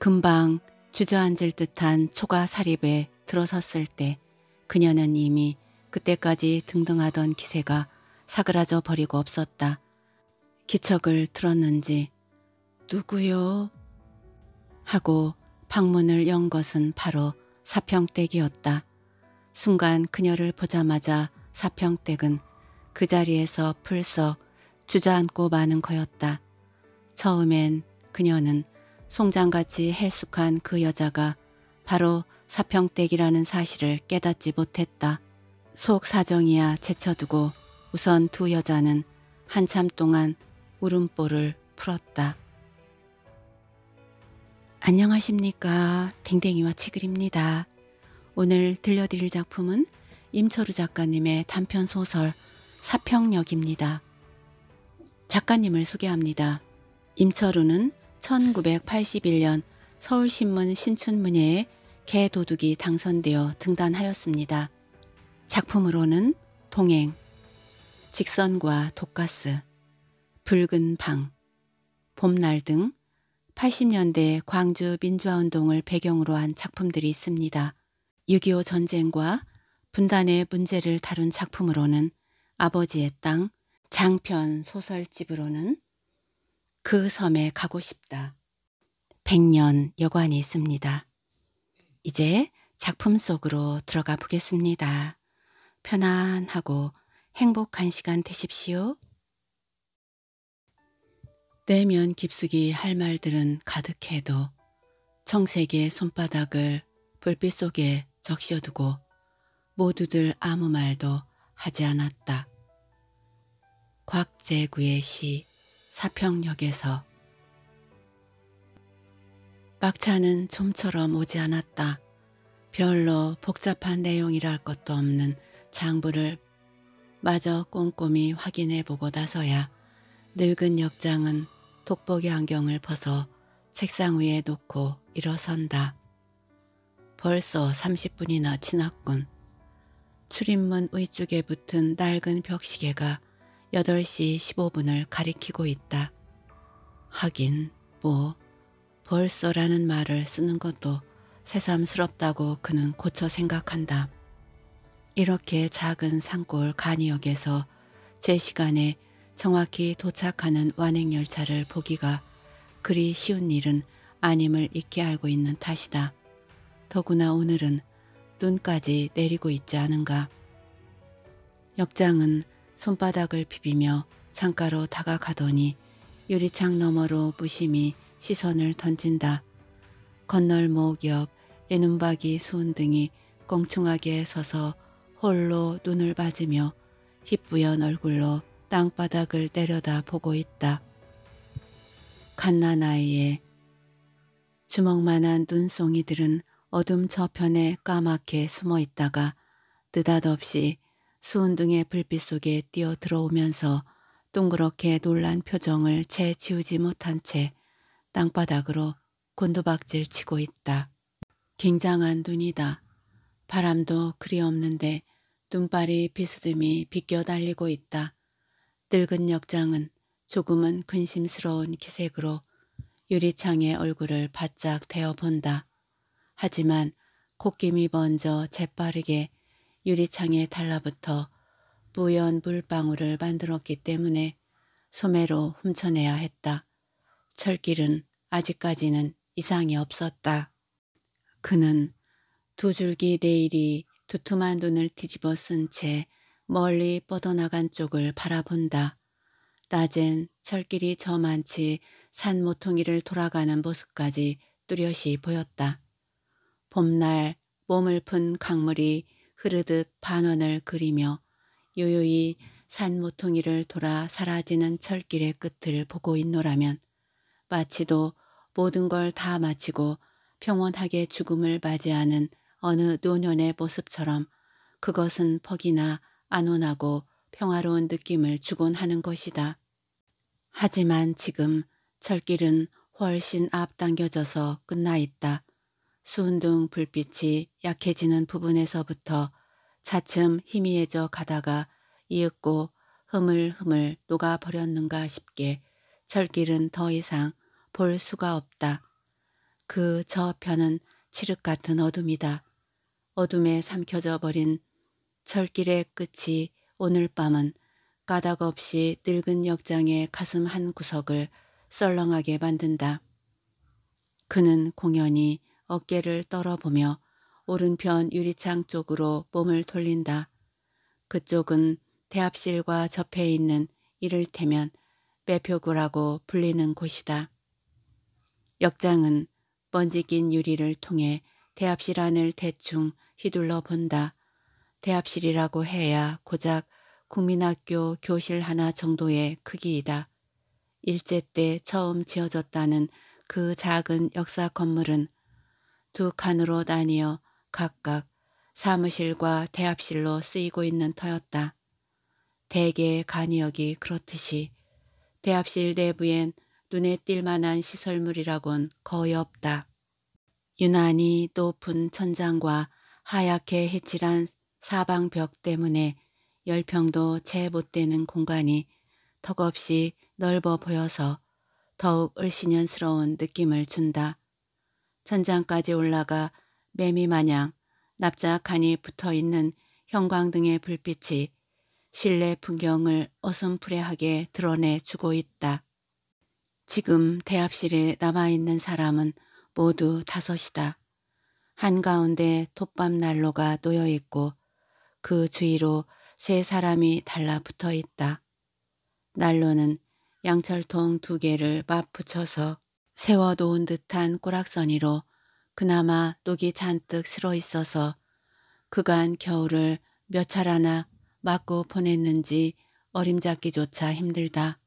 금방 주저앉을 듯한 초가 사립에 들어섰을 때 그녀는 이미 그때까지 등등하던 기세가 사그라져 버리고 없었다. 기척을 들었는지 누구요? 하고 방문을 연 것은 바로 사평댁이었다. 순간 그녀를 보자마자 사평댁은 그 자리에서 풀썩 주저앉고 마는 거였다. 처음엔 그녀는 송장같이 헬쑥한 그 여자가 바로 사평댁이라는 사실을 깨닫지 못했다. 속 사정이야 제쳐두고 우선 두 여자는 한참 동안 울음보를 풀었다. 안녕하십니까. 댕댕이와 치글입니다. 오늘 들려드릴 작품은 임철우 작가님의 단편 소설 사평역입니다. 작가님을 소개합니다. 임철우는 1981년 서울신문 신춘문예에 개도둑이 당선되어 등단하였습니다. 작품으로는 동행, 직선과 독가스, 붉은 방, 봄날 등 80년대 광주 민주화운동을 배경으로 한 작품들이 있습니다. 6.25 전쟁과 분단의 문제를 다룬 작품으로는 아버지의 땅, 장편 소설집으로는 그 섬에 가고 싶다. 백년 여관이 있습니다. 이제 작품 속으로 들어가 보겠습니다. 편안하고 행복한 시간 되십시오. 내면 깊숙이 할 말들은 가득해도 청색의 손바닥을 불빛 속에 적셔두고 모두들 아무 말도 하지 않았다. 곽재구의 시 사평역에서 빡차는 좀처럼 오지 않았다. 별로 복잡한 내용이랄 것도 없는 장부를 마저 꼼꼼히 확인해 보고 나서야 늙은 역장은 독보기 안경을 벗어 책상 위에 놓고 일어선다. 벌써 30분이나 지났군. 출입문 위쪽에 붙은 낡은 벽시계가 8시 15분을 가리키고 있다. 하긴 뭐 벌써라는 말을 쓰는 것도 새삼스럽다고 그는 고쳐 생각한다. 이렇게 작은 산골 간이역에서 제 시간에 정확히 도착하는 완행열차를 보기가 그리 쉬운 일은 아님을 익히 알고 있는 탓이다. 더구나 오늘은 눈까지 내리고 있지 않은가. 역장은 손바닥을 비비며 창가로 다가가더니 유리창 너머로 무심히 시선을 던진다. 건널목 옆 예눈박이 수은등이 껑충하게 서서 홀로 눈을 맞으며 희뿌연 얼굴로 땅바닥을 때려다 보고 있다. 갓난아이의 주먹만한 눈송이들은 어둠 저편에 까맣게 숨어 있다가 느닷없이 수은등의 불빛 속에 뛰어 들어오면서 동그랗게 놀란 표정을 재치우지 못한 채 땅바닥으로 곤두박질 치고 있다. 굉장한 눈이다. 바람도 그리 없는데 눈발이 비스듬히 비껴 달리고 있다. 늙은 역장은 조금은 근심스러운 기색으로 유리창에 얼굴을 바짝 대어 본다. 하지만 콧김이 먼저 재빠르게 유리창에 달라붙어 뿌연 물방울을 만들었기 때문에 소매로 훔쳐내야 했다. 철길은 아직까지는 이상이 없었다. 그는 두 줄기 내일이 두툼한 눈을 뒤집어 쓴 채 멀리 뻗어나간 쪽을 바라본다. 낮엔 철길이 저만치 산 모퉁이를 돌아가는 모습까지 뚜렷이 보였다. 봄날 몸을 푼 강물이 흐르듯 반원을 그리며 요요히산 모퉁이를 돌아 사라지는 철길의 끝을 보고 있노라면 마치도 모든 걸 다 마치고 평온하게 죽음을 맞이하는 어느 노년의 모습처럼 그것은 퍽이나 안온하고 평화로운 느낌을 주곤 하는 것이다. 하지만 지금 철길은 훨씬 앞당겨져서 끝나 있다. 수은등 불빛이 약해지는 부분에서부터 차츰 희미해져 가다가 이윽고 흐물흐물 녹아버렸는가 싶게 철길은 더 이상 볼 수가 없다. 그 저편은 칠흑 같은 어둠이다. 어둠에 삼켜져 버린 철길의 끝이 오늘 밤은 까닭 없이 늙은 역장의 가슴 한 구석을 썰렁하게 만든다. 그는 공연히 어깨를 떨어보며 오른편 유리창 쪽으로 몸을 돌린다. 그쪽은 대합실과 접해 있는 이를테면 매표구라고 불리는 곳이다. 역장은 먼지 긴 유리를 통해 대합실 안을 대충 휘둘러 본다. 대합실이라고 해야 고작 국민학교 교실 하나 정도의 크기이다. 일제 때 처음 지어졌다는 그 작은 역사 건물은 두 칸으로 나뉘어 각각 사무실과 대합실로 쓰이고 있는 터였다. 대개 간이역이 그렇듯이 대합실 내부엔 눈에 띌 만한 시설물이라곤 거의 없다. 유난히 높은 천장과 하얗게 해칠한 사방벽 때문에 열평도 채 못되는 공간이 턱없이 넓어 보여서 더욱 을신년스러운 느낌을 준다. 천장까지 올라가 매미 마냥 납작하니 붙어있는 형광등의 불빛이 실내 풍경을 어슴푸레하게 드러내 주고 있다. 지금 대합실에 남아있는 사람은 모두 다섯이다. 한가운데 톱밤 난로가 놓여있고 그 주위로 세 사람이 달라붙어 있다. 난로는 양철통 두 개를 맞붙여서 세워놓은 듯한 꼬락서니로 그나마 녹이 잔뜩 슬어 있어서 그간 겨울을 몇 차례나 맞고 보냈는지 어림잡기조차 힘들다.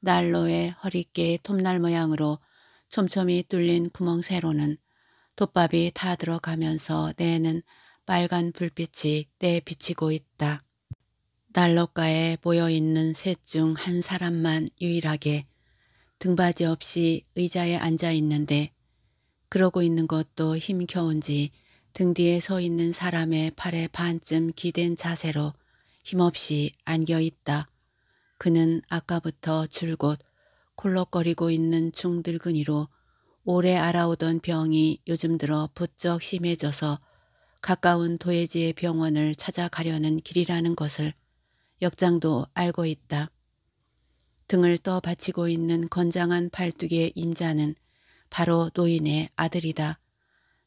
난로의 허리께 톱날 모양으로 촘촘히 뚫린 구멍새로는 돛밥이 다 들어가면서 내는 빨간 불빛이 내비치고 있다. 난로가에 모여있는 셋 중 한 사람만 유일하게 등받이 없이 의자에 앉아 있는데 그러고 있는 것도 힘겨운지 등 뒤에 서 있는 사람의 팔에 반쯤 기댄 자세로 힘없이 안겨 있다. 그는 아까부터 줄곧 콜록거리고 있는 중들근이로 오래 알아오던 병이 요즘 들어 부쩍 심해져서 가까운 도예지의 병원을 찾아가려는 길이라는 것을 역장도 알고 있다. 등을 떠바치고 있는 건장한 팔뚝의 임자는 바로 노인의 아들이다.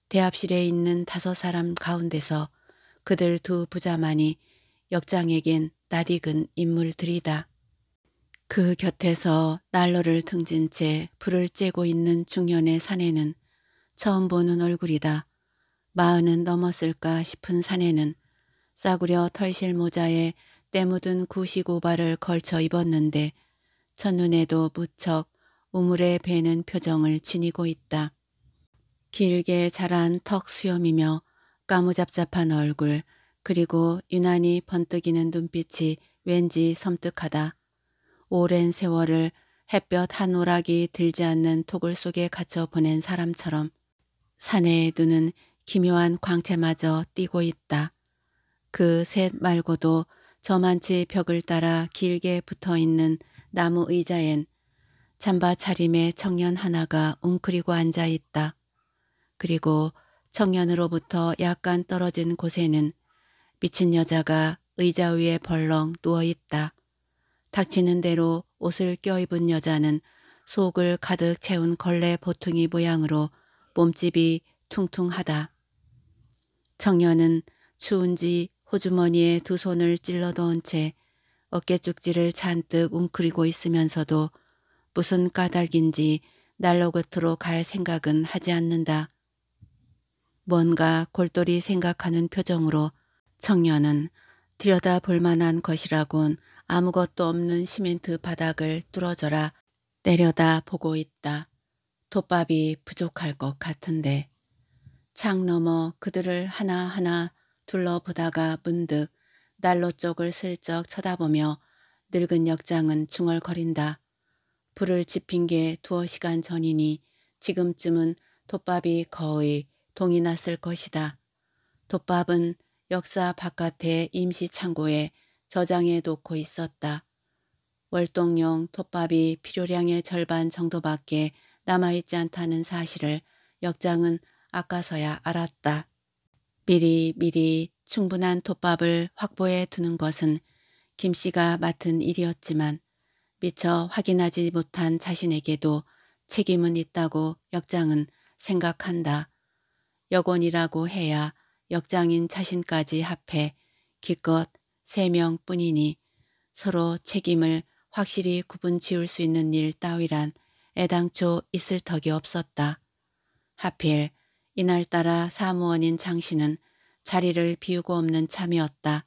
대합실에 있는 다섯 사람 가운데서 그들 두 부자만이 역장에겐 낯익은 인물들이다. 그 곁에서 난로를 등진 채 불을 쬐고 있는 중년의 사내는 처음 보는 얼굴이다. 마흔은 넘었을까 싶은 사내는 싸구려 털실 모자에 때묻은 구시고발을 걸쳐 입었는데 첫눈에도 무척 우물에 배는 표정을 지니고 있다. 길게 자란 턱 수염이며 까무잡잡한 얼굴 그리고 유난히 번뜩이는 눈빛이 왠지 섬뜩하다. 오랜 세월을 햇볕 한 오락이 들지 않는 토굴 속에 갇혀 보낸 사람처럼 사내의 눈은 기묘한 광채마저 띄고 있다. 그 셋 말고도 저만치 벽을 따라 길게 붙어 있는 나무 의자엔 잠바 차림의 청년 하나가 웅크리고 앉아 있다. 그리고 청년으로부터 약간 떨어진 곳에는 미친 여자가 의자 위에 벌렁 누워 있다. 닥치는 대로 옷을 껴입은 여자는 속을 가득 채운 걸레 보퉁이 모양으로 몸집이 퉁퉁하다. 청년은 추운지 호주머니에 두 손을 찔러 넣은 채 어깨죽지를 잔뜩 웅크리고 있으면서도 무슨 까닭인지 날로 끝으로갈 생각은 하지 않는다. 뭔가 골똘히 생각하는 표정으로 청년은 들여다 볼 만한 것이라곤 아무것도 없는 시멘트 바닥을 뚫어져라 내려다 보고 있다. 톱밥이 부족할 것 같은데. 창 너머 그들을 하나하나 둘러보다가 문득 난로 쪽을 슬쩍 쳐다보며 늙은 역장은 중얼거린다. 불을 지핀 게 두어 시간 전이니 지금쯤은 돛밥이 거의 동이 났을 것이다. 돛밥은 역사 바깥의 임시 창고에 저장해 놓고 있었다. 월동용 돛밥이 필요량의 절반 정도밖에 남아있지 않다는 사실을 역장은 아까서야 알았다. 미리 미리 충분한 톱밥을 확보해 두는 것은 김 씨가 맡은 일이었지만 미처 확인하지 못한 자신에게도 책임은 있다고 역장은 생각한다. 여곤이라고 해야 역장인 자신까지 합해 기껏 세 명뿐이니 서로 책임을 확실히 구분 지울수 있는 일 따위란 애당초 있을 턱이 없었다. 하필 이날따라 사무원인 장 씨는 자리를 비우고 없는 참이었다.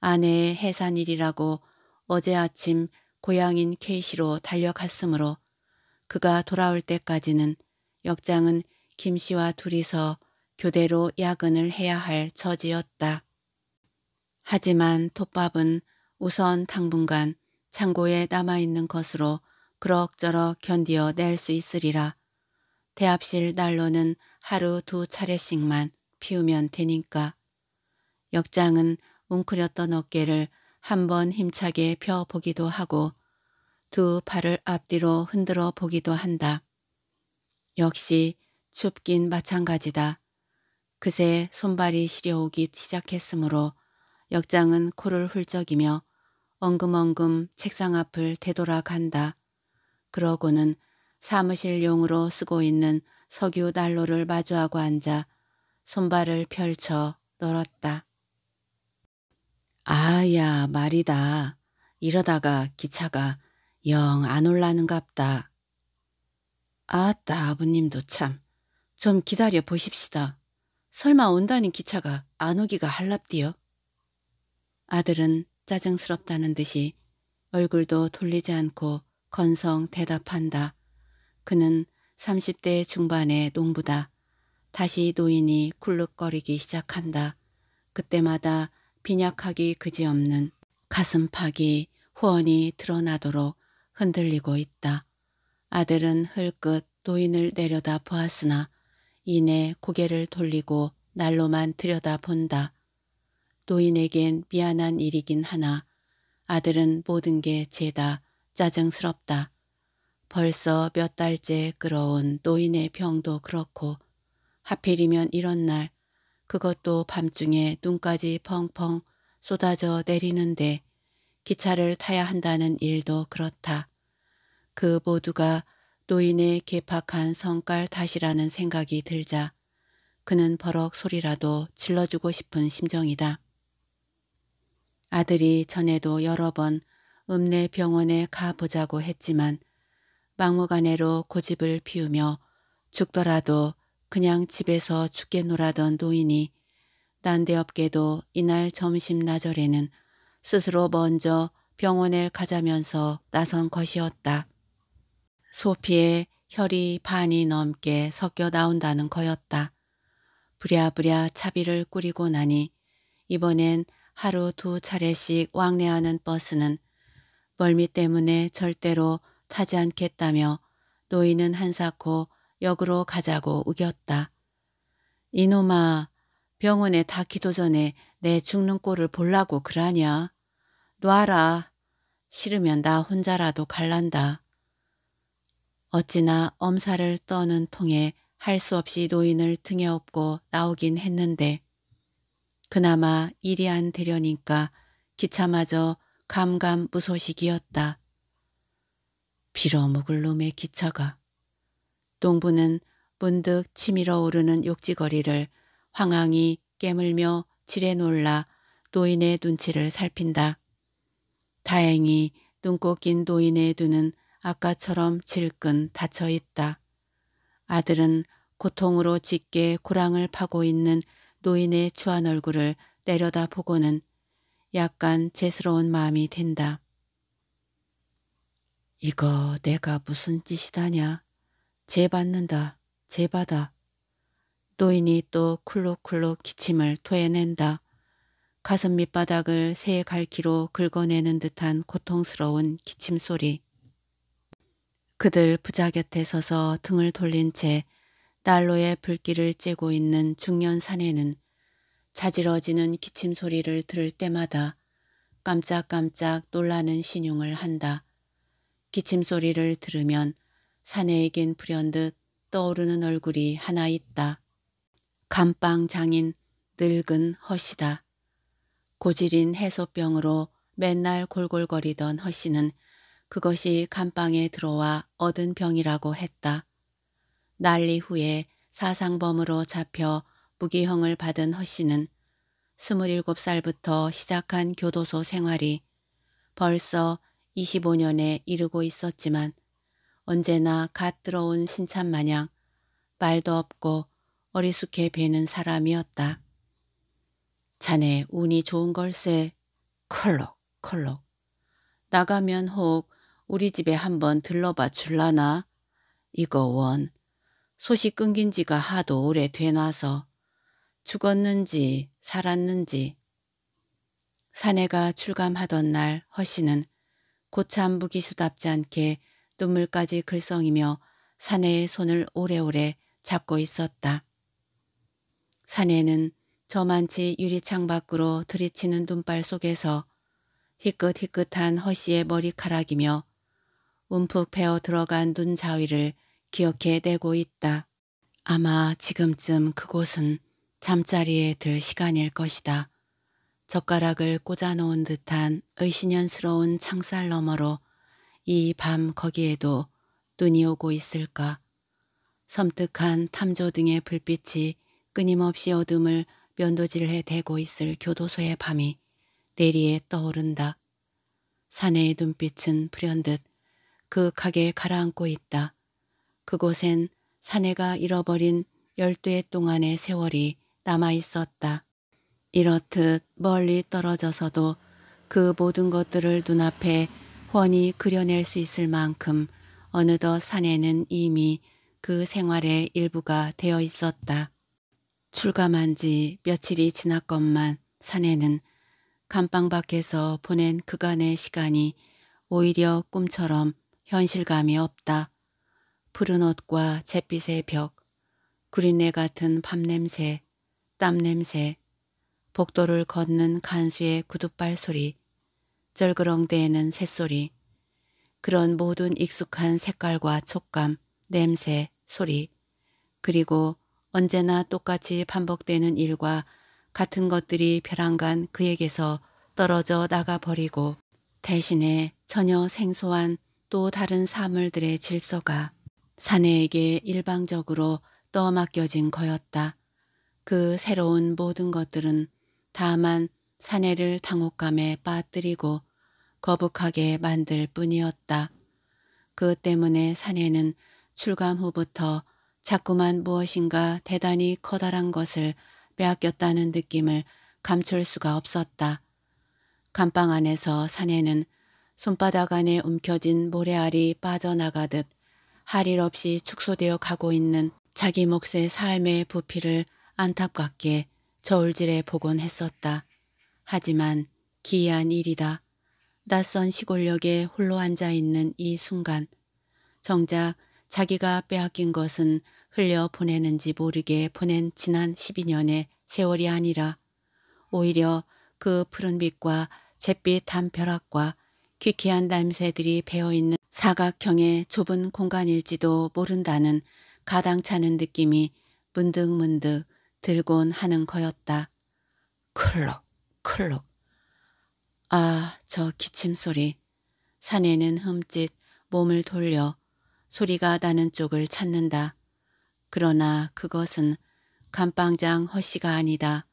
아내의 해산일이라고 어제 아침 고향인 케이시로 달려갔으므로 그가 돌아올 때까지는 역장은 김씨와 둘이서 교대로 야근을 해야 할 처지였다. 하지만 톱밥은 우선 당분간 창고에 남아있는 것으로 그럭저럭 견디어 낼 수 있으리라. 대합실 난로는 하루 두 차례씩만 피우면 되니까. 역장은 웅크렸던 어깨를 한 번 힘차게 펴보기도 하고 두 팔을 앞뒤로 흔들어 보기도 한다. 역시 춥긴 마찬가지다. 그새 손발이 시려오기 시작했으므로 역장은 코를 훌쩍이며 엉금엉금 책상 앞을 되돌아간다. 그러고는 사무실용으로 쓰고 있는 석유 난로를 마주하고 앉아 손발을 펼쳐 널었다. 아야 말이다. 이러다가 기차가 영 안 올라는갑다. 아따 아버님도 참. 좀 기다려 보십시다. 설마 온다는 기차가 안 오기가 할랍디요. 아들은 짜증스럽다는 듯이 얼굴도 돌리지 않고 건성 대답한다. 그는 30대 중반의 농부다. 다시 노인이 굴룩거리기 시작한다. 그때마다 빈약하기 그지없는 가슴팍이 후원이 드러나도록 흔들리고 있다. 아들은 흘끗 노인을 내려다 보았으나 이내 고개를 돌리고 날로만 들여다본다. 노인에겐 미안한 일이긴 하나 아들은 모든 게 죄다 짜증스럽다. 벌써 몇 달째 끌어온 노인의 병도 그렇고 하필이면 이런 날 그것도 밤중에 눈까지 펑펑 쏟아져 내리는데 기차를 타야 한다는 일도 그렇다. 그 모두가 노인의 개팍한 성깔 탓이라는 생각이 들자 그는 버럭 소리라도 질러주고 싶은 심정이다. 아들이 전에도 여러 번 읍내 병원에 가보자고 했지만 막무가내로 고집을 피우며 죽더라도 그냥 집에서 죽게 놀아던 노인이 난데없게도 이날 점심 나절에는 스스로 먼저 병원에 가자면서 나선 것이었다. 소피의 혈이 반이 넘게 섞여 나온다는 거였다. 부랴부랴 차비를 꾸리고 나니 이번엔 하루 두 차례씩 왕래하는 버스는 멀미 때문에 절대로 타지 않겠다며 노인은 한사코 역으로 가자고 우겼다. 이놈아 병원에 닿기도 전에 내 죽는 꼴을 볼라고 그러냐. 놔라. 싫으면 나 혼자라도 갈란다. 어찌나 엄살을 떠는 통에 할 수 없이 노인을 등에 업고 나오긴 했는데 그나마 일이 안 되려니까 기차마저 감감무소식이었다. 빌어먹을 놈의 기차가 농부는 문득 치밀어 오르는 욕지거리를 황황히 깨물며 지레 놀라 노인의 눈치를 살핀다. 다행히 눈꽃 낀 노인의 눈은 아까처럼 질끈 닫혀 있다. 아들은 고통으로 짙게 고랑을 파고 있는 노인의 추한 얼굴을 내려다보고는 약간 재스러운 마음이 든다. 이거 내가 무슨 짓이다냐? 재받는다, 재받아. 노인이 또 쿨록쿨록 기침을 토해낸다. 가슴 밑바닥을 새갈키로 긁어내는 듯한 고통스러운 기침 소리. 그들 부자 곁에 서서 등을 돌린 채난로의 불길을 쬐고 있는 중년 사내는 자지러지는 기침 소리를 들을 때마다 깜짝깜짝 놀라는 신용을 한다. 기침 소리를 들으면 사내에겐 불현듯 떠오르는 얼굴이 하나 있다. 감방 장인 늙은 허시다 고질인 해소병으로 맨날 골골거리던 허씨는 그것이 감방에 들어와 얻은 병이라고 했다. 난리 후에 사상범으로 잡혀 무기형을 받은 허씨는 27살부터 시작한 교도소 생활이 벌써 25년에 이르고 있었지만 언제나 갓 들어온 신참 마냥 말도 없고 어리숙해 베는 사람이었다. 자네 운이 좋은 걸세. 컬럭컬럭. 나가면 혹 우리 집에 한번 들러봐 줄라나? 이거 원. 소식 끊긴 지가 하도 오래 돼놔서 죽었는지 살았는지. 사내가 출감하던 날 허씨는 고참 무기수답지 않게 눈물까지 글썽이며 사내의 손을 오래오래 잡고 있었다. 사내는 저만치 유리창 밖으로 들이치는 눈발 속에서 희끗희끗한 허씨의 머리카락이며 움푹 베어 들어간 눈 자위를 기억해 내고 있다. 아마 지금쯤 그곳은 잠자리에 들 시간일 것이다. 젓가락을 꽂아놓은 듯한 의신연스러운 창살 너머로 이밤 거기에도 눈이 오고 있을까? 섬뜩한 탐조 등의 불빛이 끊임없이 어둠을 면도질해 대고 있을 교도소의 밤이 내리에 떠오른다. 사내의 눈빛은 불현듯 그하게 가라앉고 있다. 그곳엔 사내가 잃어버린 열두해 동안의 세월이 남아있었다. 이렇듯 멀리 떨어져서도 그 모든 것들을 눈앞에 훤히 그려낼 수 있을 만큼 어느덧 사내는 이미 그 생활의 일부가 되어 있었다. 출감한 지 며칠이 지났건만 사내는 감방 밖에서 보낸 그간의 시간이 오히려 꿈처럼 현실감이 없다. 푸른 옷과 잿빛의 벽, 구린내 같은 밤냄새, 땀냄새, 복도를 걷는 간수의 구둣발 소리, 절그렁대는 새소리, 그런 모든 익숙한 색깔과 촉감, 냄새, 소리, 그리고 언제나 똑같이 반복되는 일과 같은 것들이 벼랑간 그에게서 떨어져 나가버리고 대신에 전혀 생소한 또 다른 사물들의 질서가 사내에게 일방적으로 떠맡겨진 거였다. 그 새로운 모든 것들은 다만 사내를 당혹감에 빠뜨리고 거북하게 만들 뿐이었다. 그 때문에 사내는 출감 후부터 자꾸만 무엇인가 대단히 커다란 것을 빼앗겼다는 느낌을 감출 수가 없었다. 감방 안에서 사내는 손바닥 안에 움켜진 모래알이 빠져나가듯 할 일 없이 축소되어 가고 있는 자기 몫의 삶의 부피를 안타깝게 저울질에 보곤 했었다. 하지만 기이한 일이다. 낯선 시골역에 홀로 앉아있는 이 순간 정작 자기가 빼앗긴 것은 흘려 보내는지 모르게 보낸 지난 12년의 세월이 아니라 오히려 그 푸른빛과 잿빛 담벼락과 귀퀴한 냄새들이 배어있는 사각형의 좁은 공간일지도 모른다는 가당차는 느낌이 문득문득 들곤 하는 거였다. 클럭 클럭. 아, 저 기침 소리. 사내는 흠칫 몸을 돌려 소리가 나는 쪽을 찾는다. 그러나 그것은 감방장 허씨가 아니다.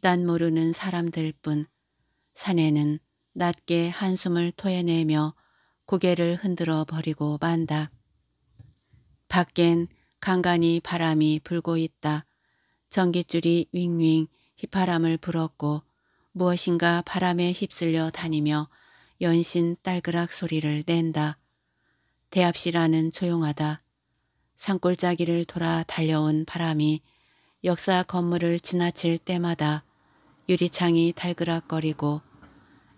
난 모르는 사람들 뿐. 사내는 낮게 한숨을 토해내며 고개를 흔들어 버리고 만다. 밖엔 간간히 바람이 불고 있다. 전기줄이 윙윙 휘파람을 불었고 무엇인가 바람에 휩쓸려 다니며 연신 딸그락 소리를 낸다. 대합시라는 조용하다. 산골짜기를 돌아 달려온 바람이 역사 건물을 지나칠 때마다 유리창이 달그락거리고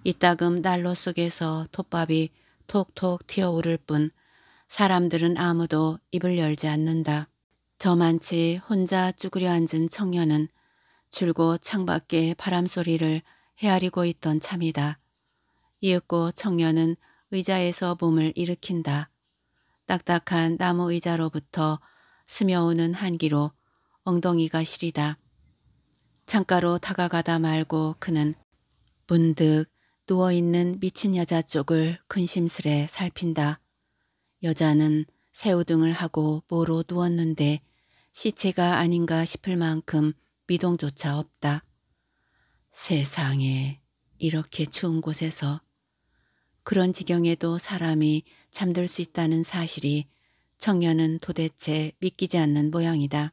이따금 난로 속에서 톱밥이 톡톡 튀어오를 뿐 사람들은 아무도 입을 열지 않는다. 저만치 혼자 쭈그려 앉은 청년은 줄곧 창밖에 바람소리를 헤아리고 있던 참이다. 이윽고 청년은 의자에서 몸을 일으킨다. 딱딱한 나무 의자로부터 스며오는 한기로 엉덩이가 시리다. 창가로 다가가다 말고 그는 문득 누워있는 미친 여자 쪽을 근심스레 살핀다. 여자는 새우등을 하고 모로 누웠는데 시체가 아닌가 싶을 만큼 미동조차 없다. 세상에 이렇게 추운 곳에서 그런 지경에도 사람이 잠들 수 있다는 사실이 청년은 도대체 믿기지 않는 모양이다.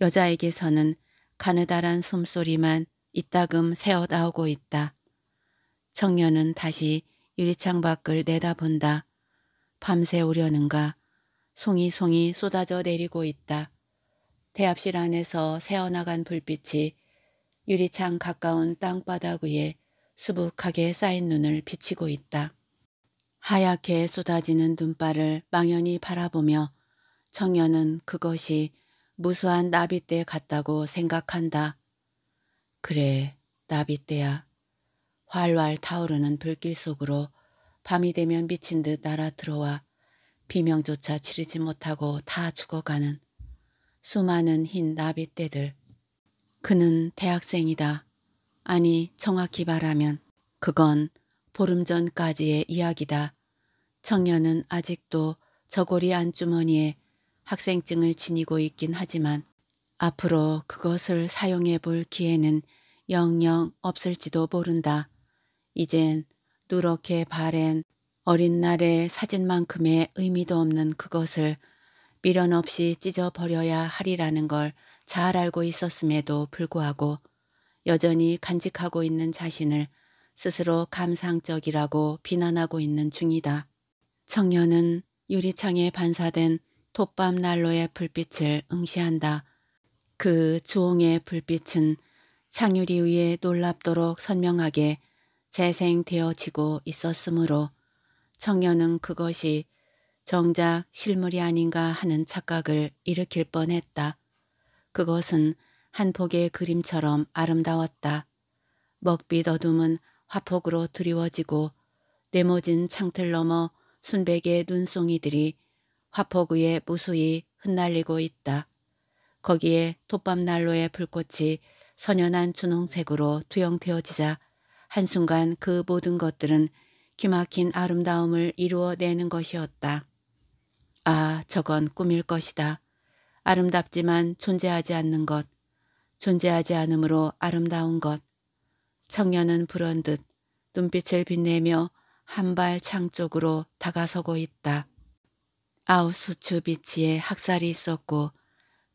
여자에게서는 가느다란 숨소리만 이따금 새어 나오고 있다. 청년은 다시 유리창 밖을 내다본다. 밤새 오려는가 송이송이 쏟아져 내리고 있다. 대합실 안에서 새어나간 불빛이 유리창 가까운 땅바닥 위에 수북하게 쌓인 눈을 비치고 있다. 하얗게 쏟아지는 눈발을 망연히 바라보며 청년은 그것이 무수한 나비떼 같다고 생각한다. 그래, 나비떼야. 활활 타오르는 불길 속으로 밤이 되면 미친 듯 날아 들어와 비명조차 치르지 못하고 다 죽어가는 수많은 흰 나비떼들. 그는 대학생이다. 아니 정확히 말하면 그건 보름 전까지의 이야기다. 청년은 아직도 저고리 안주머니에 학생증을 지니고 있긴 하지만 앞으로 그것을 사용해 볼 기회는 영영 없을지도 모른다. 이젠 누렇게 바랜 어린 날의 사진만큼의 의미도 없는 그것을 미련 없이 찢어버려야 하리라는 걸 잘 알고 있었음에도 불구하고 여전히 간직하고 있는 자신을 스스로 감상적이라고 비난하고 있는 중이다. 청년은 유리창에 반사된 톱밥 난로의 불빛을 응시한다. 그 주홍의 불빛은 창유리 위에 놀랍도록 선명하게 재생되어지고 있었으므로 청년은 그것이 정작 실물이 아닌가 하는 착각을 일으킬 뻔했다. 그것은 한 폭의 그림처럼 아름다웠다. 먹빛 어둠은 화폭으로 드리워지고 네모진 창틀 넘어 순백의 눈송이들이 화폭 위에 무수히 흩날리고 있다. 거기에 톱밥난로의 불꽃이 선연한 주홍색으로 투영되어지자 한순간 그 모든 것들은 기막힌 아름다움을 이루어내는 것이었다. 아, 저건 꿈일 것이다. 아름답지만 존재하지 않는 것, 존재하지 않으므로 아름다운 것. 청년은 불언 듯 눈빛을 빛내며 한 발 창 쪽으로 다가서고 있다. 아우수츠 비치에 학살이 있었고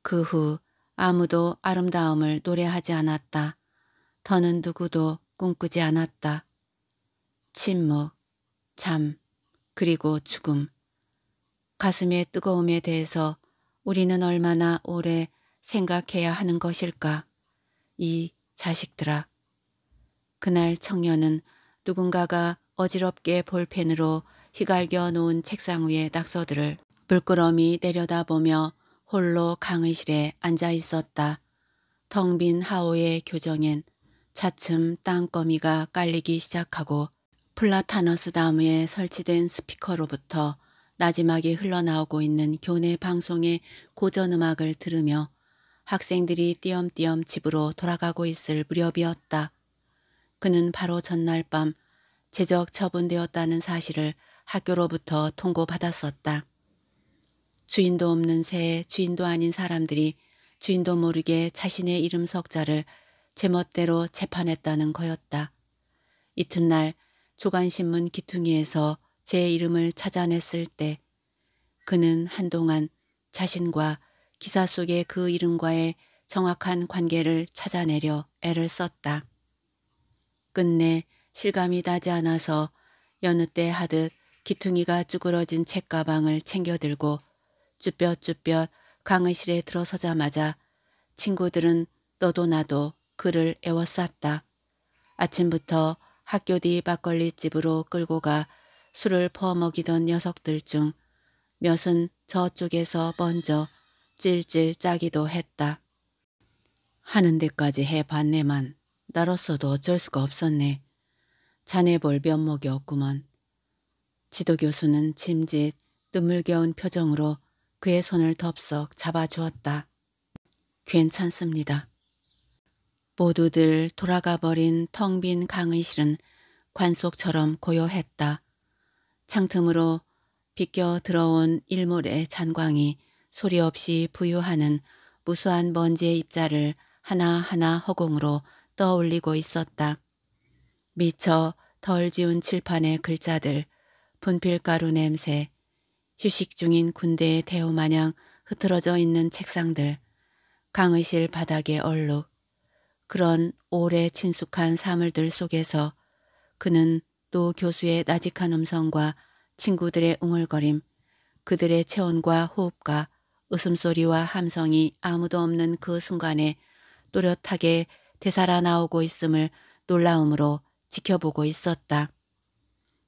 그 후 아무도 아름다움을 노래하지 않았다. 더는 누구도 꿈꾸지 않았다. 침묵, 잠, 그리고 죽음. 가슴의 뜨거움에 대해서 우리는 얼마나 오래 생각해야 하는 것일까. 이 자식들아. 그날 청년은 누군가가 어지럽게 볼펜으로 휘갈겨 놓은 책상 위의 낙서들을 물끄러미 내려다보며 홀로 강의실에 앉아 있었다. 텅빈 하오의 교정엔 차츰 땅거미가 깔리기 시작하고 플라타너스 나무에 설치된 스피커로부터 나지막에 흘러나오고 있는 교내 방송의 고전음악을 들으며 학생들이 띄엄띄엄 집으로 돌아가고 있을 무렵이었다. 그는 바로 전날 밤 재적 처분되었다는 사실을 학교로부터 통고받았었다. 주인도 없는 새에 주인도 아닌 사람들이 주인도 모르게 자신의 이름 석자를 제멋대로 재판했다는 거였다. 이튿날 조간신문 기퉁이에서 제 이름을 찾아냈을 때 그는 한동안 자신과 기사 속의 그 이름과의 정확한 관계를 찾아내려 애를 썼다. 끝내 실감이 나지 않아서 여느 때 하듯 기퉁이가 쭈그러진 책가방을 챙겨들고 쭈뼛쭈뼛 강의실에 들어서자마자 친구들은 너도 나도 그를 애워쌌다. 아침부터 학교 뒤 막걸리집으로 끌고 가 술을 퍼먹이던 녀석들 중 몇은 저쪽에서 먼저 찔찔 짜기도 했다. 하는 데까지 해봤네만 나로서도 어쩔 수가 없었네. 자네 볼 면목이 없구먼. 지도 교수는 짐짓 눈물겨운 표정으로 그의 손을 덥석 잡아주었다. 괜찮습니다. 모두들 돌아가 버린 텅 빈 강의실은 관속처럼 고요했다. 창틈으로 비껴 들어온 일몰의 잔광이 소리 없이 부유하는 무수한 먼지의 입자를 하나하나 허공으로 떠올리고 있었다. 미처 덜 지운 칠판의 글자들, 분필가루 냄새, 휴식 중인 군대의 대우 마냥 흐트러져 있는 책상들, 강의실 바닥의 얼룩, 그런 오래 친숙한 사물들 속에서 그는 또 교수의 나직한 음성과 친구들의 웅얼거림, 그들의 체온과 호흡과 웃음소리와 함성이 아무도 없는 그 순간에 또렷하게 되살아나오고 있음을 놀라움으로 지켜보고 있었다.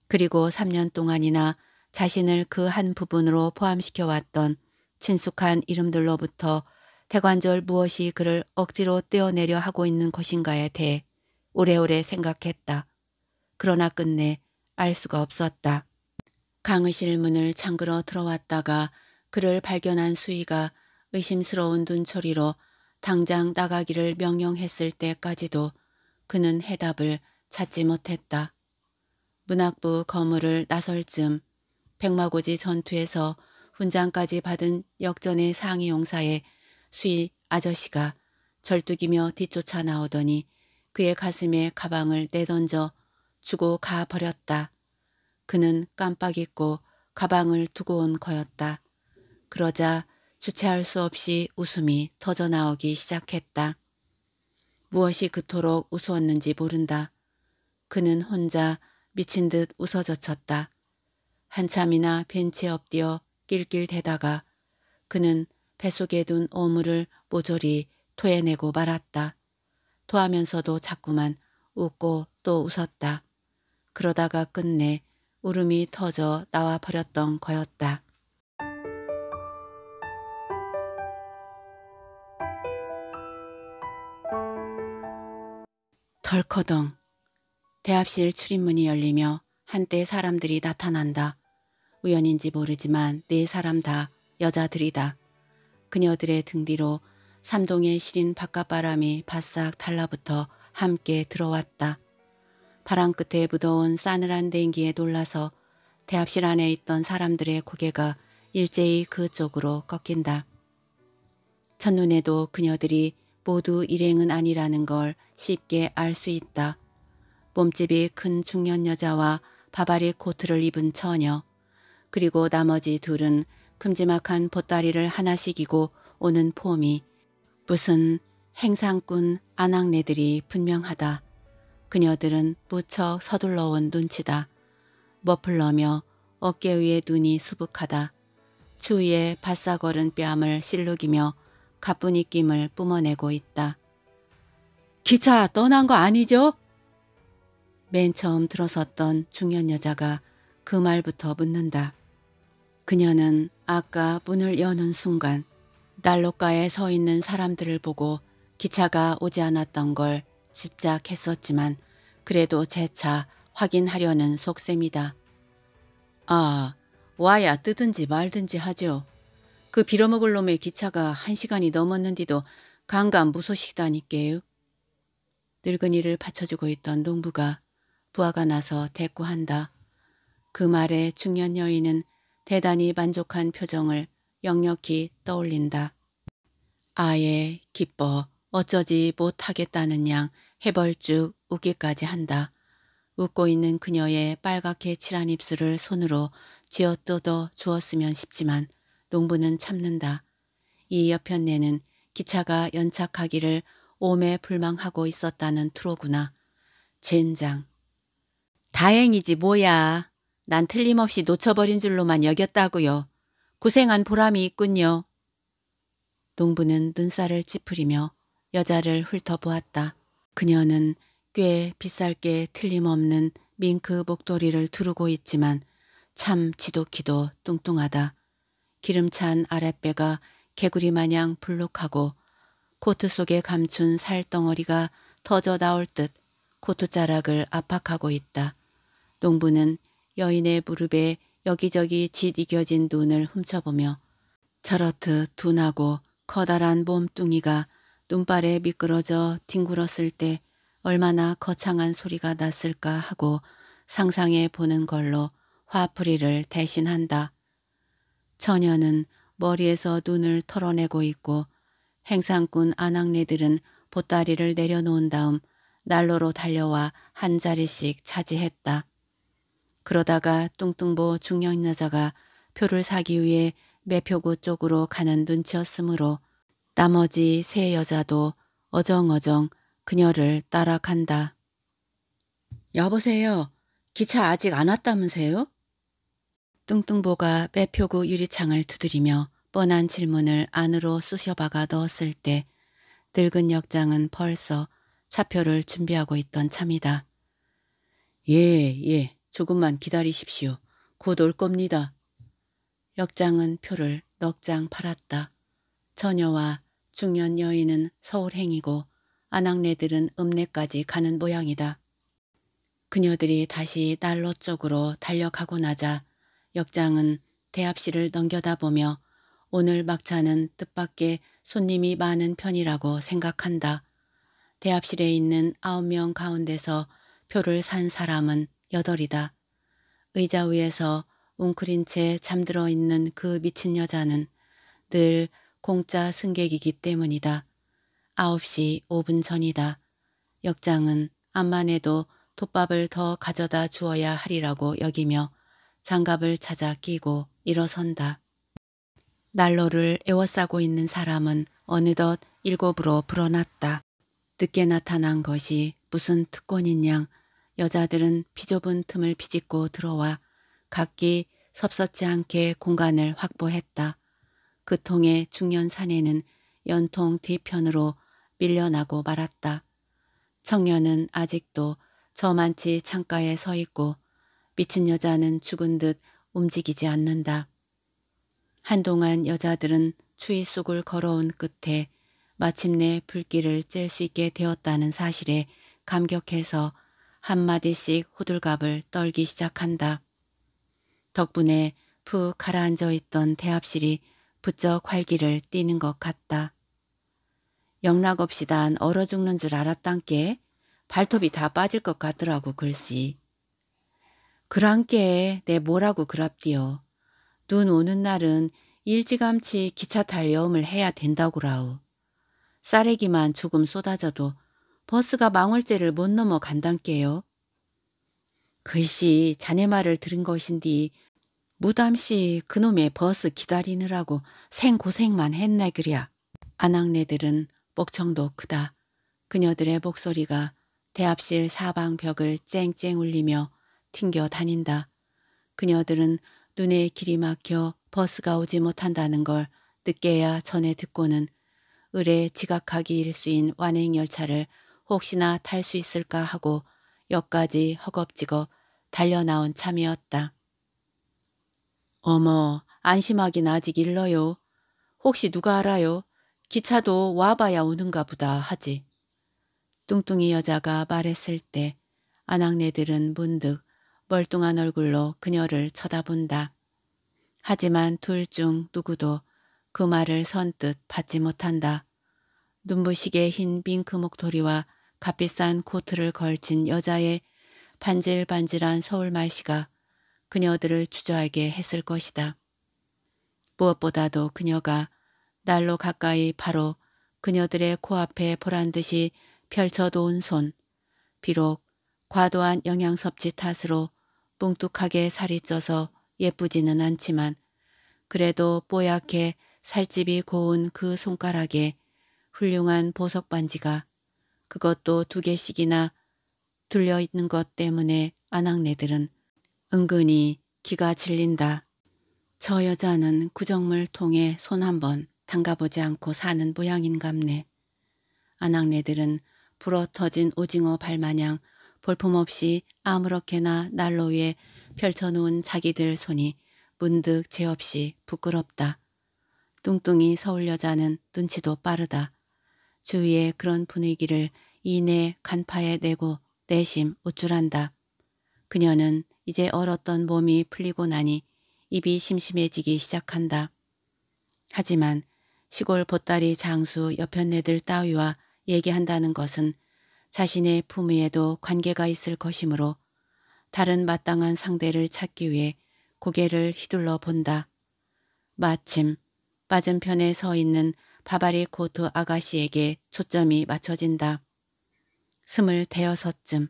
그리고 3년 동안이나 자신을 그 한 부분으로 포함시켜 왔던 친숙한 이름들로부터 태관절 무엇이 그를 억지로 떼어내려 하고 있는 것인가에 대해 오래오래 생각했다. 그러나 끝내 알 수가 없었다. 강의실 문을 잠그러 들어왔다가 그를 발견한 수희가 의심스러운 눈초리로 당장 나가기를 명령했을 때까지도 그는 해답을 찾지 못했다. 문학부 거물을 나설 즈음 백마고지 전투에서 훈장까지 받은 역전의 상위 용사의 수희 아저씨가 절뚝이며 뒤쫓아 나오더니 그의 가슴에 가방을 내던져 주고 가 버렸다. 그는 깜빡 잊고 가방을 두고 온 거였다. 그러자 주체할 수 없이 웃음이 터져 나오기 시작했다. 무엇이 그토록 웃었는지 모른다. 그는 혼자 미친 듯 웃어젖혔다. 한참이나 벤치에 엎드려 낄낄대다가 그는 뱃속에 둔 오물을 모조리 토해내고 말았다. 토하면서도 자꾸만 웃고 또 웃었다. 그러다가 끝내 울음이 터져 나와 버렸던 거였다. 덜커덩 대합실 출입문이 열리며 한때 사람들이 나타난다. 우연인지 모르지만 네 사람 다 여자들이다. 그녀들의 등 뒤로 삼동의 시린 바깥바람이 바싹 달라붙어 함께 들어왔다. 바람 끝에 무더운 싸늘한 냉기에 놀라서 대합실 안에 있던 사람들의 고개가 일제히 그쪽으로 꺾인다. 첫눈에도 그녀들이 모두 일행은 아니라는 걸 쉽게 알 수 있다. 몸집이 큰 중년 여자와 바바리 코트를 입은 처녀, 그리고 나머지 둘은 큼지막한 보따리를 하나씩 이고 오는 폼이 무슨 행상꾼 아낙네들이 분명하다. 그녀들은 무척 서둘러 온 눈치다. 머플러며 어깨 위에 눈이 수북하다. 추위에 바싹거른 뺨을 실룩이며 가뿐히 낌을 뿜어내고 있다. 기차 떠난 거 아니죠? 맨 처음 들어섰던 중년 여자가 그 말부터 묻는다. 그녀는 아까 문을 여는 순간 난로가에 서 있는 사람들을 보고 기차가 오지 않았던 걸 집작했었지만 그래도 재차 확인하려는 속셈이다. 아, 와야 뜨든지 말든지 하죠. 그 빌어먹을 놈의 기차가 한 시간이 넘었는데도 강간 무소식다니께요. 늙은이를 받쳐주고 있던 농부가 부하가 나서 대꾸한다. 그 말에 중년 여인은 대단히 만족한 표정을 역력히 떠올린다. 아예 기뻐 어쩌지 못하겠다는 양 해벌쭉 웃기까지 한다. 웃고 있는 그녀의 빨갛게 칠한 입술을 손으로 쥐어뜯어 주었으면 싶지만 농부는 참는다. 이 여편네는 기차가 연착하기를 오매 불망하고 있었다는 투로구나. 젠장. 다행이지 뭐야. 난 틀림없이 놓쳐버린 줄로만 여겼다고요. 고생한 보람이 있군요. 농부는 눈살을 찌푸리며 여자를 훑어보았다. 그녀는 꽤 비쌀게 틀림없는 밍크 목도리를 두르고 있지만 참 지독히도 뚱뚱하다. 기름찬 아랫배가 개구리 마냥 불룩하고 코트 속에 감춘 살덩어리가 터져 나올 듯 코트 자락을 압박하고 있다. 농부는 여인의 무릎에 여기저기 짓이겨진 눈을 훔쳐보며 저렇듯 둔하고 커다란 몸뚱이가 눈발에 미끄러져 뒹굴었을 때 얼마나 거창한 소리가 났을까 하고 상상해 보는 걸로 화풀이를 대신한다. 처녀는 머리에서 눈을 털어내고 있고 행상꾼 아낙네들은 보따리를 내려놓은 다음 난로로 달려와 한 자리씩 차지했다. 그러다가 뚱뚱보 중년 여자가 표를 사기 위해 매표구 쪽으로 가는 눈치였으므로 나머지 세 여자도 어정어정 그녀를 따라간다. 여보세요. 기차 아직 안 왔다면서요? 뚱뚱보가 매표구 유리창을 두드리며 뻔한 질문을 안으로 쑤셔박아 넣었을 때 늙은 역장은 벌써 차표를 준비하고 있던 참이다. 예, 예, 조금만 기다리십시오. 곧 올 겁니다. 역장은 표를 넉장 팔았다. 처녀와 중년 여인은 서울행이고 아낙네들은 읍내까지 가는 모양이다. 그녀들이 다시 난로 쪽으로 달려가고 나자 역장은 대합실을 넘겨다보며 오늘 막차는 뜻밖의 손님이 많은 편이라고 생각한다. 대합실에 있는 아홉 명 가운데서 표를 산 사람은 여덟이다. 의자 위에서 웅크린 채 잠들어 있는 그 미친 여자는 늘 공짜 승객이기 때문이다. 9시 5분 전이다. 역장은 암만 해도 톱밥을 더 가져다 주어야 하리라고 여기며 장갑을 찾아 끼고 일어선다. 난로를 에워싸고 있는 사람은 어느덧 일곱으로 불어났다. 늦게 나타난 것이 무슨 특권인 양 여자들은 비좁은 틈을 비집고 들어와 각기 섭섭지 않게 공간을 확보했다. 그 통에 중년사내는 연통 뒤편으로 밀려나고 말았다. 청년은 아직도 저만치 창가에 서 있고 미친 여자는 죽은 듯 움직이지 않는다. 한동안 여자들은 추위 속을 걸어온 끝에 마침내 불길을 쬐 수 있게 되었다는 사실에 감격해서 한마디씩 호들갑을 떨기 시작한다. 덕분에 푹 가라앉아 있던 대합실이 부쩍 활기를 띠는 것 같다. 영락없이단 얼어 죽는 줄 알았단께 발톱이 다 빠질 것 같더라고 글씨. 그랑께 내 뭐라고 그랍디요. 눈 오는 날은 일찌감치 기차 탈 여음을 해야 된다고라우. 싸에기만 조금 쏟아져도 버스가 망월제를 못 넘어 간단께요. 글씨 자네 말을 들은 것인디 무담시 그놈의 버스 기다리느라고 생고생만 했네 그랴. 아낙네들은 목청도 크다. 그녀들의 목소리가 대합실 사방 벽을 쨍쨍 울리며 튕겨 다닌다. 그녀들은 눈에 길이 막혀 버스가 오지 못한다는 걸 늦게야 전에 듣고는 을에 지각하기 일수인 완행열차를 혹시나 탈 수 있을까 하고 역까지 허겁지겁 달려나온 참이었다. 어머 안심하긴 아직 일러요. 혹시 누가 알아요. 기차도 와봐야 오는가 보다 하지. 뚱뚱이 여자가 말했을 때 아낙네들은 문득 멀뚱한 얼굴로 그녀를 쳐다본다. 하지만 둘 중 누구도 그 말을 선뜻 받지 못한다. 눈부시게 흰빙크 목도리와 값비싼 코트를 걸친 여자의 반질반질한 서울 말씨가 그녀들을 주저하게 했을 것이다. 무엇보다도 그녀가 날로 가까이 바로 그녀들의 코앞에 보란 듯이 펼쳐놓은 손, 비록 과도한 영양 섭취 탓으로 뭉뚝하게 살이 쪄서 예쁘지는 않지만 그래도 뽀얗게 살집이 고운 그 손가락에 훌륭한 보석 반지가 그것도 두 개씩이나 둘려 있는 것 때문에 아낙네들은 은근히 기가 질린다. 저 여자는 구정물 통에 손 한번 담가보지 않고 사는 모양인갑네. 아낙네들은 불어 터진 오징어 발마냥 볼품없이 아무렇게나 난로 위에 펼쳐놓은 자기들 손이 문득 제없이 부끄럽다. 뚱뚱이 서울 여자는 눈치도 빠르다. 주위의 그런 분위기를 이내 간파에 내고 내심 우쭐한다. 그녀는 이제 얼었던 몸이 풀리고 나니 입이 심심해지기 시작한다. 하지만 시골 보따리 장수 옆편네들 따위와 얘기한다는 것은 자신의 품위에도 관계가 있을 것이므로 다른 마땅한 상대를 찾기 위해 고개를 휘둘러 본다. 마침 빠진편에서 있는 바바리 코트 아가씨에게 초점이 맞춰진다. 스물대여섯쯤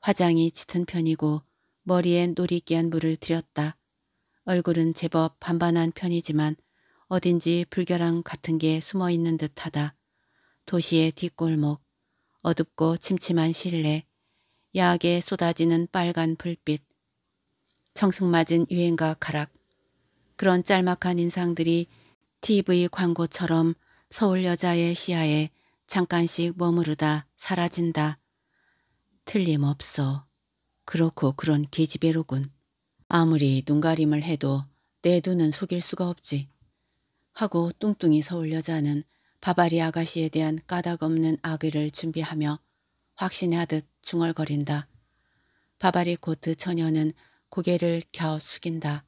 화장이 짙은 편이고 머리엔 놀이 끼한 물을 들였다. 얼굴은 제법 반반한 편이지만 어딘지 불결함 같은 게 숨어있는 듯하다. 도시의 뒷골목, 어둡고 침침한 실내, 야하게 쏟아지는 빨간 불빛, 청승맞은 유행과 가락, 그런 짤막한 인상들이 TV 광고처럼 서울 여자의 시야에 잠깐씩 머무르다 사라진다. 틀림없어. 그렇고 그런 계집애로군. 아무리 눈가림을 해도 내 눈은 속일 수가 없지. 하고 뚱뚱이 서울 여자는 바바리 아가씨에 대한 까닭없는 악의를 준비하며 확신하듯 중얼거린다. 바바리 코트 처녀는 고개를 갸웃 숙인다.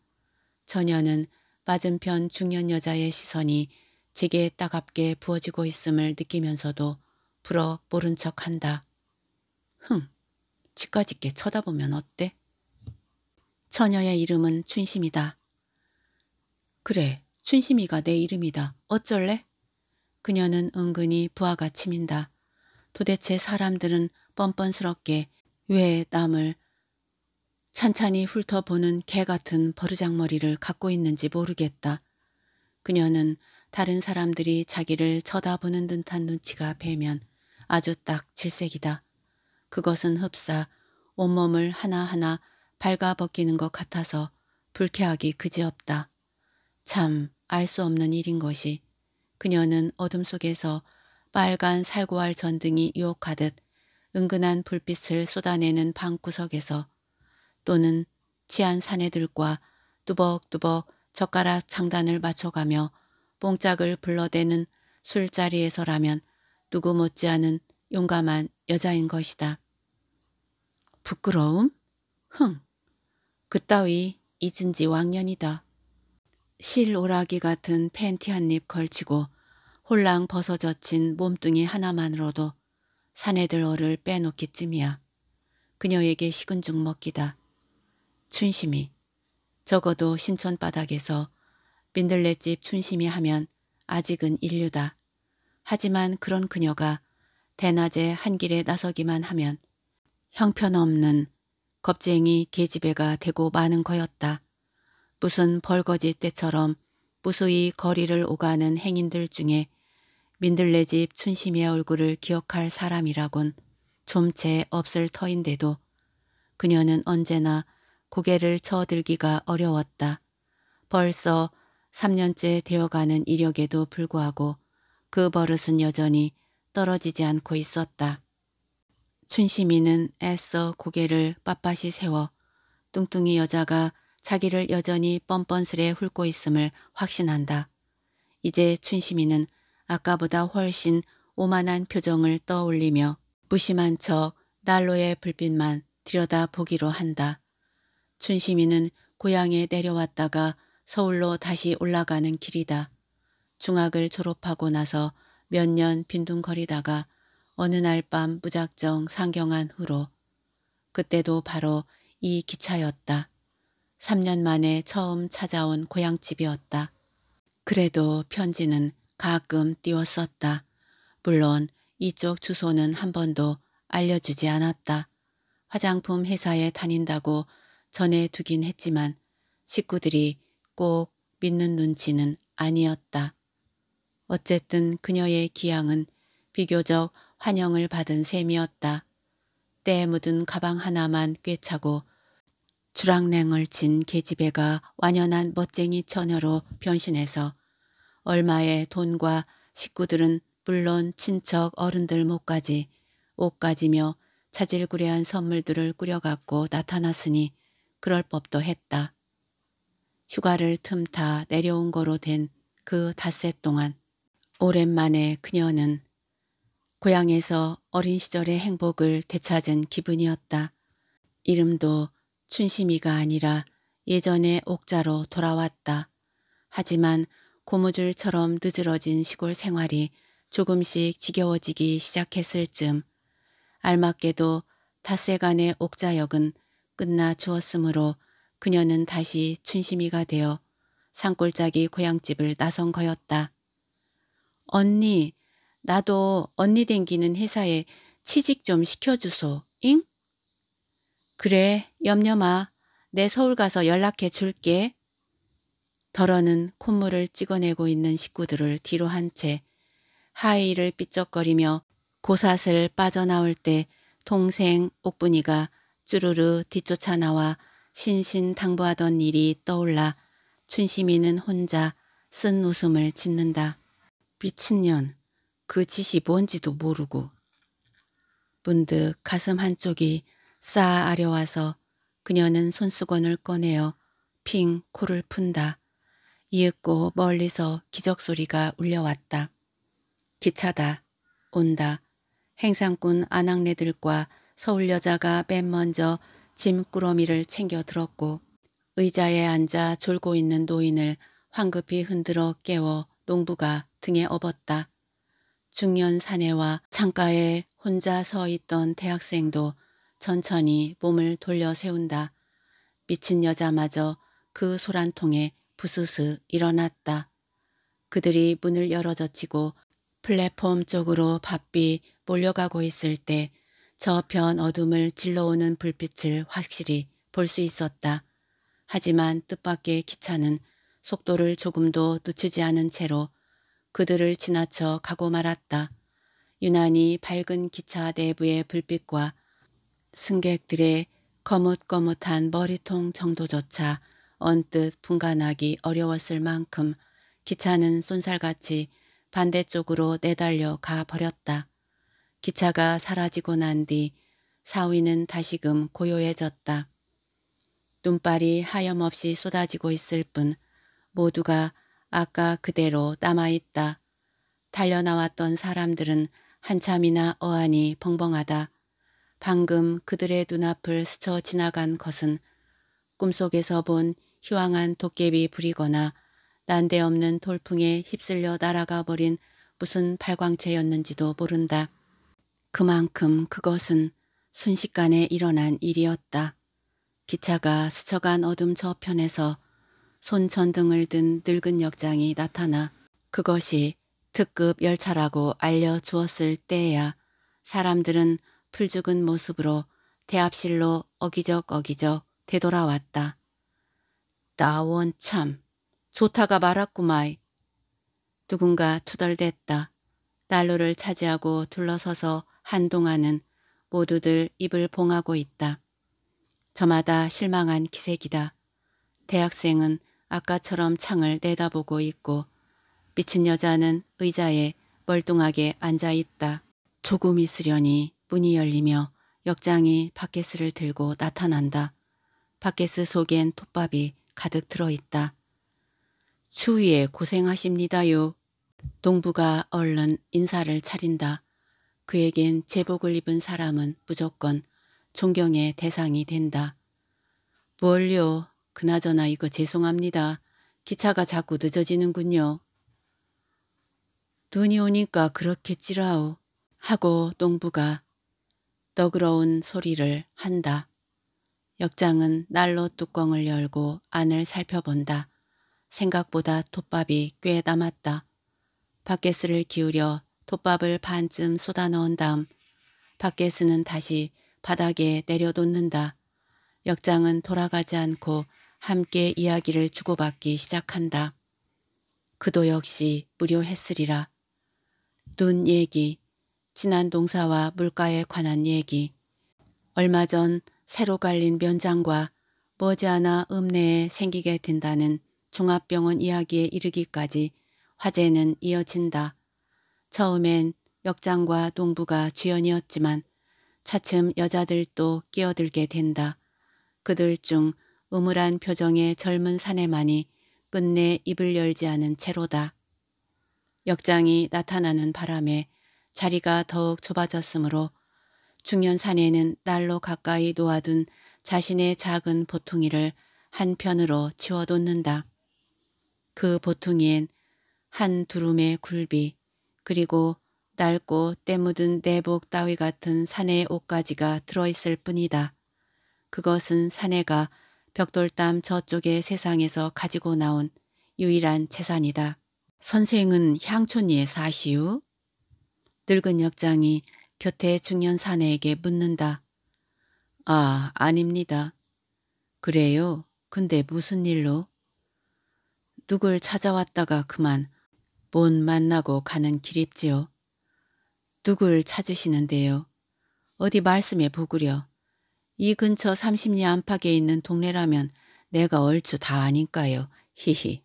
처녀는 맞은편 중년 여자의 시선이 제게 따갑게 부어지고 있음을 느끼면서도 불어 모른 척한다. 흥! 치까지 게 쳐다보면 어때? 처녀의 이름은 춘심이다. 그래, 춘심이가 내 이름이다. 어쩔래? 그녀는 은근히 부하가 치민다. 도대체 사람들은 뻔뻔스럽게 왜 남을 찬찬히 훑어보는 개 같은 버르장머리를 갖고 있는지 모르겠다. 그녀는 다른 사람들이 자기를 쳐다보는 듯한 눈치가 배면 아주 딱 질색이다. 그것은 흡사 온몸을 하나하나 밝아 벗기는것 같아서 불쾌하기 그지없다. 참 알 수 없는 일인 것이 그녀는 어둠 속에서 빨간 살구알 전등이 유혹하듯 은근한 불빛을 쏟아내는 방구석에서 또는 치안 사내들과 뚜벅뚜벅 젓가락 장단을 맞춰가며 뽕짝을 불러대는 술자리에서라면 누구 못지않은 용감한 여자인 것이다. 부끄러움? 흥, 그따위 잊은 지 왕년이다. 실 오라기 같은 팬티 한 입 걸치고 홀랑 벗어젖힌 몸뚱이 하나만으로도 사내들어를 빼놓기쯤이야. 그녀에게 식은 죽 먹기다. 춘심이 적어도 신촌바닥에서 민들레집 춘심이 하면 아직은 인류다. 하지만 그런 그녀가 대낮에 한길에 나서기만 하면 형편없는 겁쟁이 계집애가 되고 마는 거였다. 무슨 벌거지 때처럼 무수히 거리를 오가는 행인들 중에 민들레집 춘심의 얼굴을 기억할 사람이라곤 좀 채 없을 터인데도 그녀는 언제나 고개를 쳐들기가 어려웠다. 벌써 3년째 되어가는 이력에도 불구하고 그 버릇은 여전히 떨어지지 않고 있었다. 춘심이는 애써 고개를 빳빳이 세워 뚱뚱이 여자가 자기를 여전히 뻔뻔스레 훑고 있음을 확신한다. 이제 춘심이는 아까보다 훨씬 오만한 표정을 떠올리며 무심한 척 난로의 불빛만 들여다보기로 한다. 춘심이는 고향에 내려왔다가 서울로 다시 올라가는 길이다. 중학을 졸업하고 나서 몇년 빈둥거리다가 어느 날 밤 무작정 상경한 후로 그때도 바로 이 기차였다. 3년 만에 처음 찾아온 고향집이었다. 그래도 편지는 가끔 띄웠었다. 물론 이쪽 주소는 한 번도 알려주지 않았다. 화장품 회사에 다닌다고 전해두긴 했지만 식구들이 꼭 믿는 눈치는 아니었다. 어쨌든 그녀의 기양은 비교적 환영을 받은 셈이었다. 때에 묻은 가방 하나만 꿰차고 주랑냉을 친 계집애가 완연한 멋쟁이 처녀로 변신해서 얼마의 돈과 식구들은 물론 친척 어른들 목까지 옷까지며 차질구레한 선물들을 꾸려갖고 나타났으니 그럴 법도 했다. 휴가를 틈타 내려온 거로 된 그 닷새 동안 오랜만에 그녀는 고향에서 어린 시절의 행복을 되찾은 기분이었다. 이름도 춘심이가 아니라 예전의 옥자로 돌아왔다. 하지만 고무줄처럼 느들어진 시골 생활이 조금씩 지겨워지기 시작했을 쯤 알맞게도 닷새간의 옥자역은 끝나 주었으므로 그녀는 다시 춘심이가 되어 산골짜기 고향집을 나선 거였다. 언니, 나도 언니 댕기는 회사에 취직 좀 시켜주소, 잉? 그래, 염려마. 내 서울 가서 연락해 줄게. 덜어는 콧물을 찍어내고 있는 식구들을 뒤로 한 채하이힐을 삐쩍거리며 고사슬 빠져나올 때 동생 옥분이가 쭈르르 뒤쫓아 나와 신신당부하던 일이 떠올라 춘심이는 혼자 쓴 웃음을 짓는다. 미친년, 그 짓이 뭔지도 모르고. 문득 가슴 한쪽이 쌓아 아려와서 그녀는 손수건을 꺼내어 핑 코를 푼다. 이윽고 멀리서 기적소리가 울려왔다. 기차다. 온다. 행상꾼 아낙네들과 서울여자가 맨 먼저 짐꾸러미를 챙겨 들었고 의자에 앉아 졸고 있는 노인을 황급히 흔들어 깨워 농부가 등에 업었다. 중년 사내와 창가에 혼자 서 있던 대학생도 천천히 몸을 돌려 세운다. 미친 여자마저 그 소란통에 부스스 일어났다. 그들이 문을 열어젖히고 플랫폼 쪽으로 바삐 몰려가고 있을 때 저편 어둠을 질러오는 불빛을 확실히 볼 수 있었다. 하지만 뜻밖의 기차는 속도를 조금도 늦추지 않은 채로 그들을 지나쳐 가고 말았다. 유난히 밝은 기차 내부의 불빛과 승객들의 거뭇거뭇한 머리통 정도조차 언뜻 분간하기 어려웠을 만큼 기차는 쏜살같이 반대쪽으로 내달려 가 버렸다. 기차가 사라지고 난 뒤 사위는 다시금 고요해졌다. 눈발이 하염없이 쏟아지고 있을 뿐 모두가 아까 그대로 남아있다. 달려나왔던 사람들은 한참이나 어안이 벙벙하다. 방금 그들의 눈앞을 스쳐 지나간 것은 꿈속에서 본 희황한 도깨비 부리거나 난데없는 돌풍에 휩쓸려 날아가 버린 무슨 발광체였는지도 모른다. 그만큼 그것은 순식간에 일어난 일이었다. 기차가 스쳐간 어둠 저편에서 손전등을 든 늙은 역장이 나타나 그것이 특급 열차라고 알려주었을 때에야 사람들은 풀죽은 모습으로 대합실로 어기적 어기적 되돌아왔다. 나원 참 좋다가 말았구마이. 누군가 투덜댔다. 난로를 차지하고 둘러서서 한동안은 모두들 입을 봉하고 있다. 저마다 실망한 기색이다. 대학생은 아까처럼 창을 내다보고 있고 미친 여자는 의자에 멀뚱하게 앉아있다. 조금 있으려니 문이 열리며 역장이 바켓을 들고 나타난다. 바켓 속엔 톱밥이 가득 들어있다. 추위에 고생하십니다요. 동부가 얼른 인사를 차린다. 그에겐 제복을 입은 사람은 무조건 존경의 대상이 된다. 뭘요 그나저나 이거 죄송합니다. 기차가 자꾸 늦어지는군요. 눈이 오니까 그렇게찌라오 하고 농부가 너그러운 소리를 한다. 역장은 난로 뚜껑을 열고 안을 살펴본다. 생각보다 톱밥이 꽤 남았다. 밭게스를 기울여 톱밥을 반쯤 쏟아넣은 다음 밭게스는 다시 바닥에 내려놓는다. 역장은 돌아가지 않고 함께 이야기를 주고받기 시작한다. 그도 역시 무료했으리라. 눈 얘기, 지난 농사와 물가에 관한 얘기, 얼마 전 새로 갈린 면장과 머지않아 읍내에 생기게 된다는 종합병원 이야기에 이르기까지 화제는 이어진다. 처음엔 역장과 농부가 주연이었지만 차츰 여자들도 끼어들게 된다. 그들 중 음울한 표정의 젊은 사내만이 끝내 입을 열지 않은 채로다. 역장이 나타나는 바람에 자리가 더욱 좁아졌으므로 중년 사내는 날로 가까이 놓아둔 자신의 작은 보퉁이를 한편으로 치워놓는다. 그 보퉁이엔 한 두름의 굴비 그리고 낡고 때묻은 내복 따위 같은 사내의 옷가지가 들어있을 뿐이다. 그것은 사내가 벽돌담 저쪽의 세상에서 가지고 나온 유일한 재산이다. 선생은 향촌이에 사시우? 늙은 역장이 곁에 중년 사내에게 묻는다. 아, 아닙니다. 그래요? 근데 무슨 일로? 누굴 찾아왔다가 그만 못 만나고 가는 길입지요. 누굴 찾으시는데요? 어디 말씀해 보구려. 이 근처 30리 안팎에 있는 동네라면 내가 얼추 다 아니까요. 히히.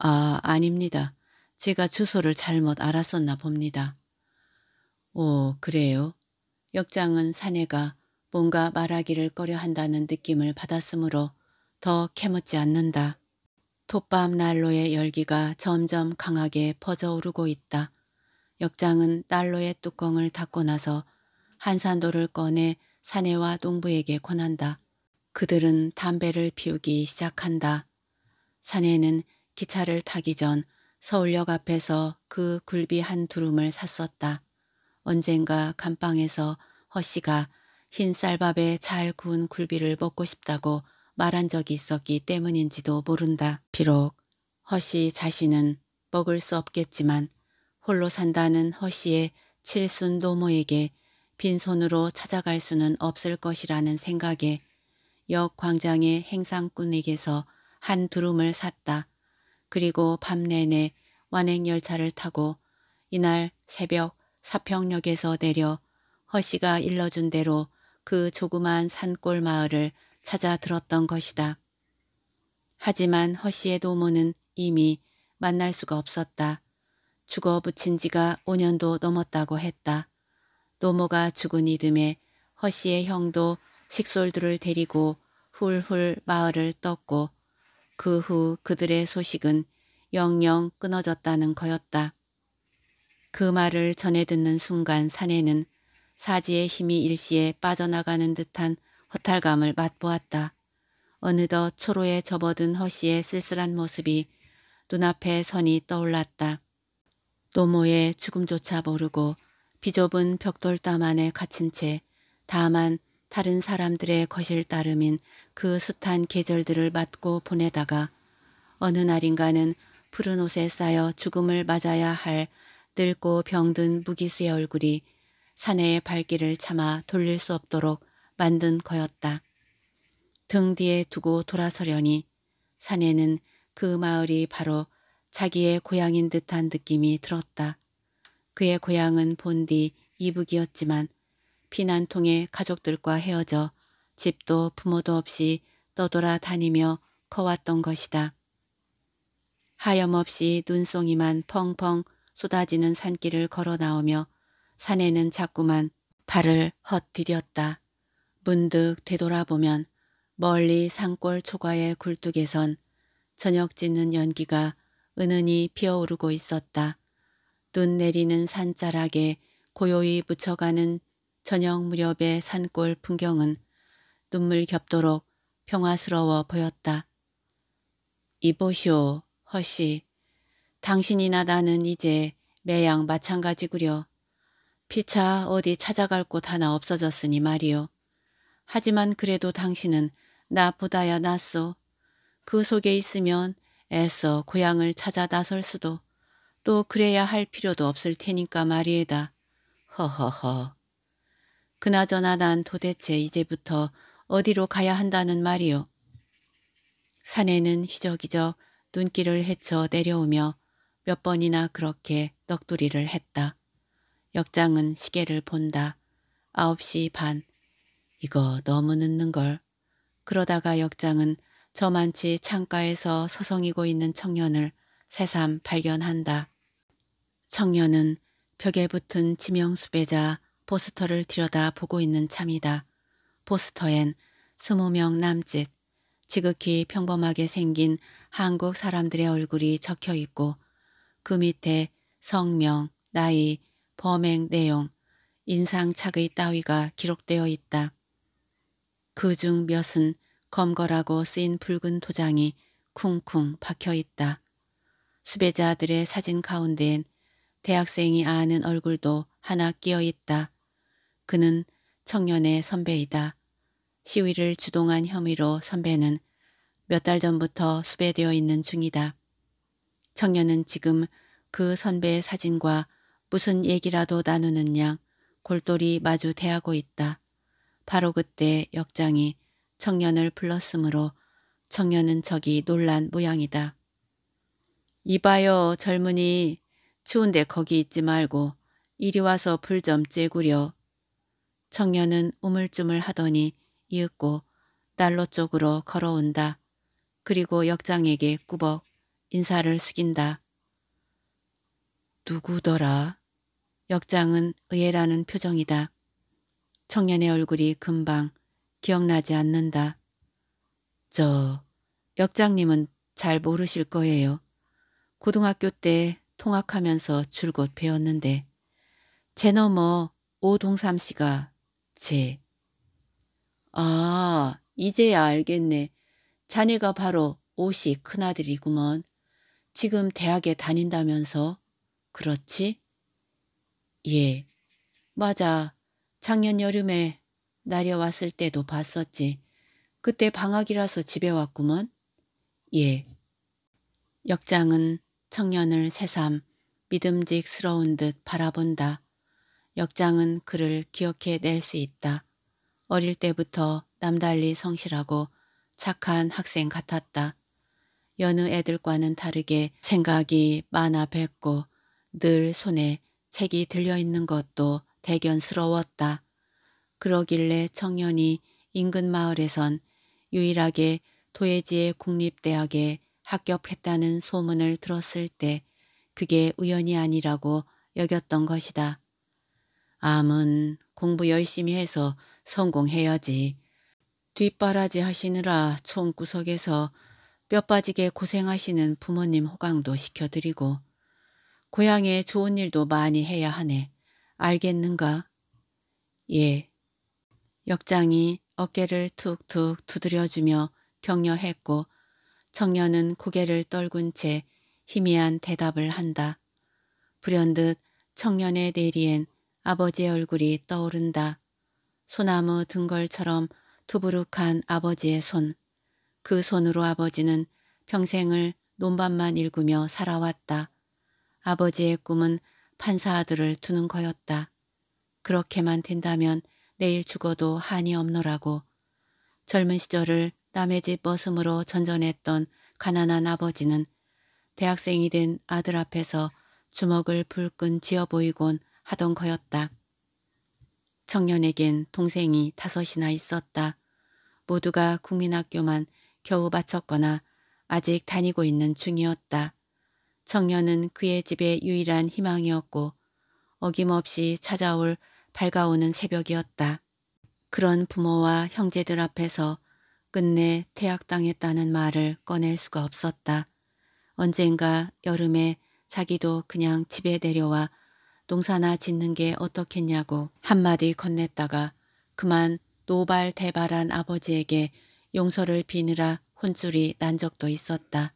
아, 아닙니다. 제가 주소를 잘못 알았었나 봅니다. 오, 그래요? 역장은 사내가 뭔가 말하기를 꺼려 한다는 느낌을 받았으므로 더 캐묻지 않는다. 톱밤 난로의 열기가 점점 강하게 퍼져오르고 있다. 역장은 난로의 뚜껑을 닫고 나서 한산도를 꺼내 사내와 농부에게 권한다. 그들은 담배를 피우기 시작한다. 사내는 기차를 타기 전 서울역 앞에서 그 굴비 한 두름을 샀었다. 언젠가 감방에서 허 씨가 흰 쌀밥에 잘 구운 굴비를 먹고 싶다고 말한 적이 있었기 때문인지도 모른다. 비록 허씨 자신은 먹을 수 없겠지만 홀로 산다는 허 씨의 칠순 노모에게 빈손으로 찾아갈 수는 없을 것이라는 생각에 역 광장의 행상꾼에게서 한 두름을 샀다. 그리고 밤 내내 완행열차를 타고 이날 새벽 사평역에서 내려 허씨가 일러준 대로 그 조그만 산골 마을을 찾아 들었던 것이다. 하지만 허씨의 도모는 이미 만날 수가 없었다. 죽어 붙인 지가 5년도 넘었다고 했다. 노모가 죽은 이듬에 허씨의 형도 식솔들을 데리고 훌훌 마을을 떴고 그 후 그들의 소식은 영영 끊어졌다는 거였다. 그 말을 전해 듣는 순간 사내는 사지의 힘이 일시에 빠져나가는 듯한 허탈감을 맛보았다. 어느덧 초로에 접어든 허씨의 쓸쓸한 모습이 눈앞에 선이 떠올랐다. 노모의 죽음조차 모르고 비좁은 벽돌담 안에 갇힌 채 다만 다른 사람들의 거실 따름인 그 숱한 계절들을 맞고 보내다가 어느 날인가는 푸른 옷에 쌓여 죽음을 맞아야 할 늙고 병든 무기수의 얼굴이 사내의 발길을 참아 돌릴 수 없도록 만든 거였다. 등 뒤에 두고 돌아서려니 사내는 그 마을이 바로 자기의 고향인 듯한 느낌이 들었다. 그의 고향은 본디 이북이었지만 피난통에 가족들과 헤어져 집도 부모도 없이 떠돌아 다니며 커왔던 것이다. 하염없이 눈송이만 펑펑 쏟아지는 산길을 걸어 나오며 산에는 자꾸만 발을 헛디뎠다. 문득 되돌아보면 멀리 산골 초과의 굴뚝에선 저녁 짓는 연기가 은은히 피어오르고 있었다. 눈 내리는 산자락에 고요히 묻혀가는 저녁 무렵의 산골 풍경은 눈물 겹도록 평화스러워 보였다. 이보시오, 허씨. 당신이나 나는 이제 매양 마찬가지구려. 피차 어디 찾아갈 곳 하나 없어졌으니 말이오 하지만 그래도 당신은 나보다야 낫소. 그 속에 있으면 애써 고향을 찾아 나설 수도 또 그래야 할 필요도 없을 테니까 말이에다. 허허허. 그나저나 난 도대체 이제부터 어디로 가야 한다는 말이오사내는휘적휘적 눈길을 헤쳐 내려오며 몇 번이나 그렇게 넋두리를 했다. 역장은 시계를 본다. 9시 반. 이거 너무 늦는걸. 그러다가 역장은 저만치 창가에서 서성이고 있는 청년을 새삼 발견한다. 청년은 벽에 붙은 지명 수배자 포스터를 들여다보고 있는 참이다. 포스터엔 스무 명 남짓, 지극히 평범하게 생긴 한국 사람들의 얼굴이 적혀 있고 그 밑에 성명, 나이, 범행 내용, 인상착의 따위가 기록되어 있다. 그 중 몇은 검거라고 쓰인 붉은 도장이 쿵쿵 박혀 있다. 수배자들의 사진 가운데엔 대학생이 아는 얼굴도 하나 끼어 있다. 그는 청년의 선배이다. 시위를 주동한 혐의로 선배는 몇 달 전부터 수배되어 있는 중이다. 청년은 지금 그 선배의 사진과 무슨 얘기라도 나누는 양 골똘히 마주 대하고 있다. 바로 그때 역장이 청년을 불렀으므로 청년은 저기 놀란 모양이다. 이봐요 젊은이 추운데 거기 있지 말고 이리 와서 불 좀 쬐구려. 청년은 우물쭈물 하더니 이윽고 난로 쪽으로 걸어온다. 그리고 역장에게 꾸벅 인사를 숙인다. 누구더라? 역장은 의외라는 표정이다. 청년의 얼굴이 금방 기억나지 않는다. 저 역장님은 잘 모르실 거예요. 고등학교 때 통학하면서 줄곧 배웠는데 제 너머 오동삼 씨가 제. 아 이제야 알겠네. 자네가 바로 옷이 큰아들이구먼. 지금 대학에 다닌다면서. 그렇지? 예. 맞아. 작년 여름에 날려 왔을 때도 봤었지. 그때 방학이라서 집에 왔구먼. 예. 역장은 청년을 새삼 믿음직스러운 듯 바라본다. 역장은 그를 기억해낼 수 있다. 어릴 때부터 남달리 성실하고 착한 학생 같았다. 여느 애들과는 다르게 생각이 많아 뱉고 늘 손에 책이 들려있는 것도 대견스러웠다. 그러길래 청년이 인근 마을에선 유일하게 도예지의 국립대학에 합격했다는 소문을 들었을 때 그게 우연이 아니라고 여겼던 것이다. 암은 공부 열심히 해서 성공해야지. 뒷바라지 하시느라 총구석에서 뼈 빠지게 고생하시는 부모님 호강도 시켜드리고 고향에 좋은 일도 많이 해야 하네. 알겠는가? 예. 역장이 어깨를 툭툭 두드려주며 격려했고 청년은 고개를 떨군 채 희미한 대답을 한다. 불현듯 청년의 내리엔 아버지의 얼굴이 떠오른다. 소나무 등걸처럼 두부룩한 아버지의 손. 그 손으로 아버지는 평생을 논밭만 일구며 살아왔다. 아버지의 꿈은 판사 아들을 두는 거였다. 그렇게만 된다면 내일 죽어도 한이 없노라고. 젊은 시절을 남의 집 머슴으로 전전했던 가난한 아버지는 대학생이 된 아들 앞에서 주먹을 불끈 쥐어 보이곤 하던 거였다. 청년에겐 동생이 다섯이나 있었다. 모두가 국민학교만 겨우 마쳤거나 아직 다니고 있는 중이었다. 청년은 그의 집의 유일한 희망이었고 어김없이 찾아올 밝아오는 새벽이었다. 그런 부모와 형제들 앞에서 끝내 태학당했다는 말을 꺼낼 수가 없었다. 언젠가 여름에 자기도 그냥 집에 내려와 농사나 짓는 게 어떻겠냐고 한마디 건넸다가 그만 노발대발한 아버지에게 용서를 비느라 혼쭐이 난 적도 있었다.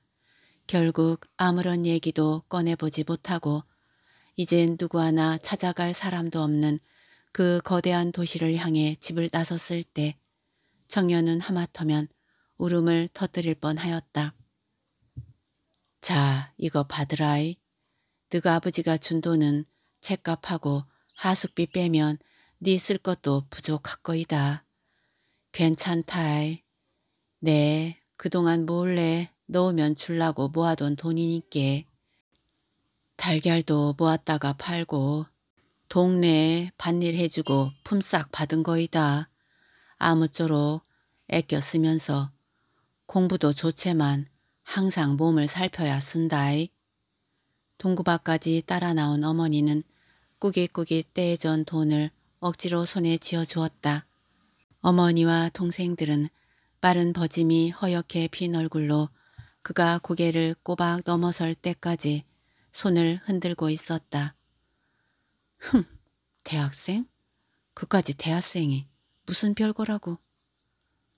결국 아무런 얘기도 꺼내보지 못하고 이젠 누구 하나 찾아갈 사람도 없는 그 거대한 도시를 향해 집을 나섰을 때 청년은 하마터면 울음을 터뜨릴 뻔하였다. 자, 이거 받으라이. 네가 아버지가 준 돈은 책값하고 하숙비 빼면 네 쓸 것도 부족할거이다. 괜찮다이. 네, 그동안 몰래 넣으면 줄라고 모아둔 돈이니께. 달걀도 모았다가 팔고 동네에 반일 해주고 품삯 받은 거이다. 아무쪼록 애껴 쓰면서 공부도 좋지만 항상 몸을 살펴야 쓴다이. 동구박까지 따라 나온 어머니는 꾸깃꾸깃 떼전 돈을 억지로 손에 쥐어주었다. 어머니와 동생들은 빠른 버짐이 허옇게 빈 얼굴로 그가 고개를 꼬박 넘어설 때까지 손을 흔들고 있었다. 흠, 대학생? 그까지 대학생이. 무슨 별거라고.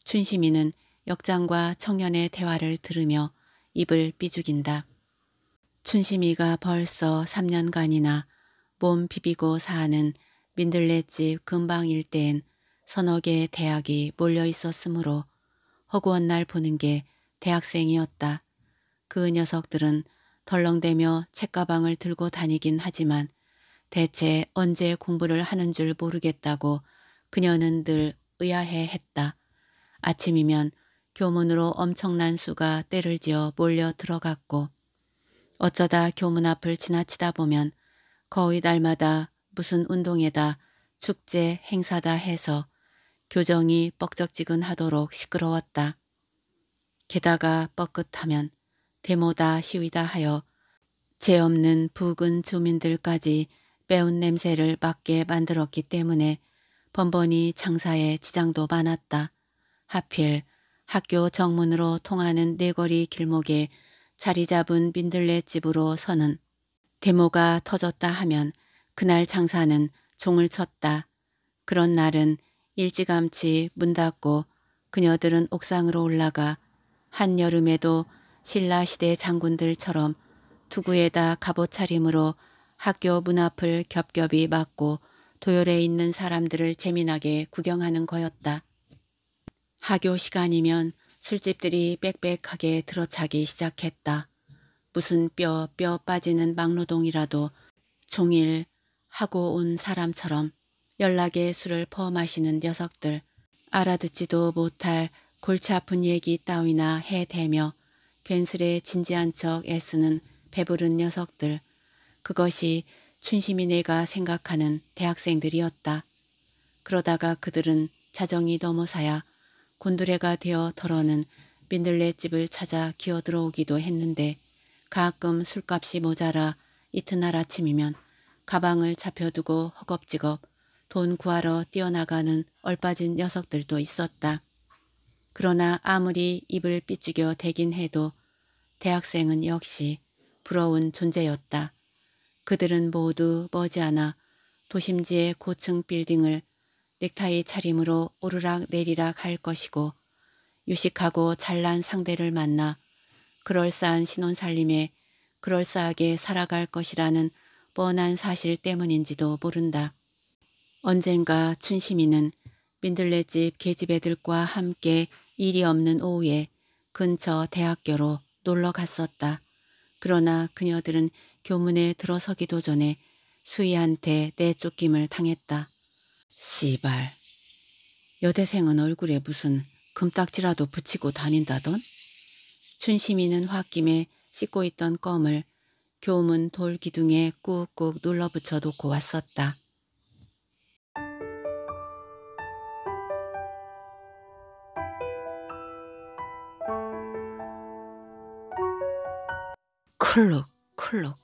춘심이는 역장과 청년의 대화를 들으며 입을 삐죽인다. 춘심이가 벌써 3년간이나 몸 비비고 사는 민들레집 근방 일대엔 서너 개의 대학이 몰려 있었으므로 허구한 날 보는 게 대학생이었다. 그 녀석들은 덜렁대며 책가방을 들고 다니긴 하지만 대체 언제 공부를 하는 줄 모르겠다고 그녀는 늘 의아해 했다. 아침이면 교문으로 엄청난 수가 때를 지어 몰려 들어갔고 어쩌다 교문 앞을 지나치다 보면 거의 날마다 무슨 운동에다 축제 행사다 해서 교정이 뻑적지근하도록 시끄러웠다. 게다가 뻐끗하면 데모다 시위다 하여 죄 없는 부근 주민들까지 매운 냄새를 맡게 만들었기 때문에 번번이 장사에 지장도 많았다. 하필 학교 정문으로 통하는 네거리 길목에 자리 잡은 민들레 집으로 서는 데모가 터졌다 하면 그날 장사는 종을 쳤다. 그런 날은 일찌감치 문 닫고 그녀들은 옥상으로 올라가 한여름에도 신라시대 장군들처럼 두구에다 갑옷 차림으로 학교 문 앞을 겹겹이 막고 도열에 있는 사람들을 재미나게 구경하는 거였다. 하교 시간이면 술집들이 빽빽하게 들어차기 시작했다. 무슨 뼈, 뼈 빠지는 막노동이라도 종일 하고 온 사람처럼 연락에 술을 퍼 마시는 녀석들, 알아듣지도 못할 골치 아픈 얘기 따위나 해대며 괜스레 진지한 척 애쓰는 배부른 녀석들, 그것이 춘심이 내가 생각하는 대학생들이었다. 그러다가 그들은 자정이 넘어서야 곤두레가 되어 덜어는 민들레집을 찾아 기어들어오기도 했는데 가끔 술값이 모자라 이튿날 아침이면 가방을 잡혀두고 허겁지겁 돈 구하러 뛰어나가는 얼빠진 녀석들도 있었다. 그러나 아무리 입을 삐죽여 대긴 해도 대학생은 역시 부러운 존재였다. 그들은 모두 머지않아 도심지의 고층 빌딩을 넥타이 차림으로 오르락 내리락 할 것이고 유식하고 잘난 상대를 만나 그럴싸한 신혼살림에 그럴싸하게 살아갈 것이라는 뻔한 사실 때문인지도 모른다. 언젠가 춘심이는 민들레집 계집애들과 함께 일이 없는 오후에 근처 대학교로 놀러 갔었다. 그러나 그녀들은 교문에 들어서기도 전에 수희한테 내쫓김을 당했다. 씨발. 여대생은 얼굴에 무슨 금딱지라도 붙이고 다닌다던? 춘심이는 홧김에 씻고 있던 껌을 교문 돌 기둥에 꾹꾹 눌러붙여 놓고 왔었다. 클럭 클럭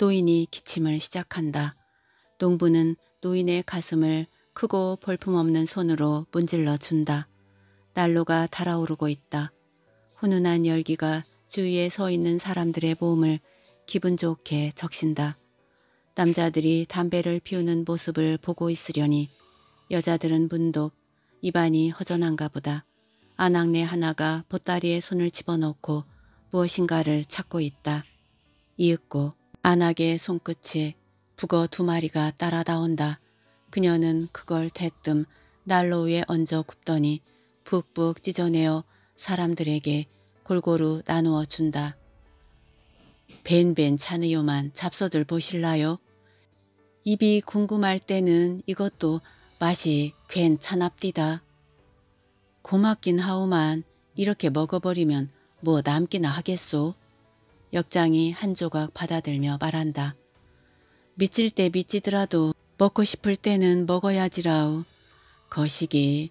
노인이 기침을 시작한다. 농부는 노인의 가슴을 크고 볼품없는 손으로 문질러 준다. 난로가 달아오르고 있다. 훈훈한 열기가 주위에 서 있는 사람들의 몸을 기분 좋게 적신다. 남자들이 담배를 피우는 모습을 보고 있으려니 여자들은 문독 입안이 허전한가 보다. 아낙네 하나가 보따리에 손을 집어넣고 무엇인가를 찾고 있다. 이윽고 안악의 손끝이 북어 두 마리가 따라다온다. 그녀는 그걸 대뜸 난로 위에 얹어 굽더니 북북 찢어내어 사람들에게 골고루 나누어 준다. 벤벤 차네요만 잡숴들 보실라요? 입이 궁금할 때는 이것도 맛이 괜찮합디다. 고맙긴 하오만 이렇게 먹어버리면 뭐 남기나 하겠소? 역장이 한 조각 받아들며 말한다. 미칠 때 미치더라도 먹고 싶을 때는 먹어야지라우. 거시기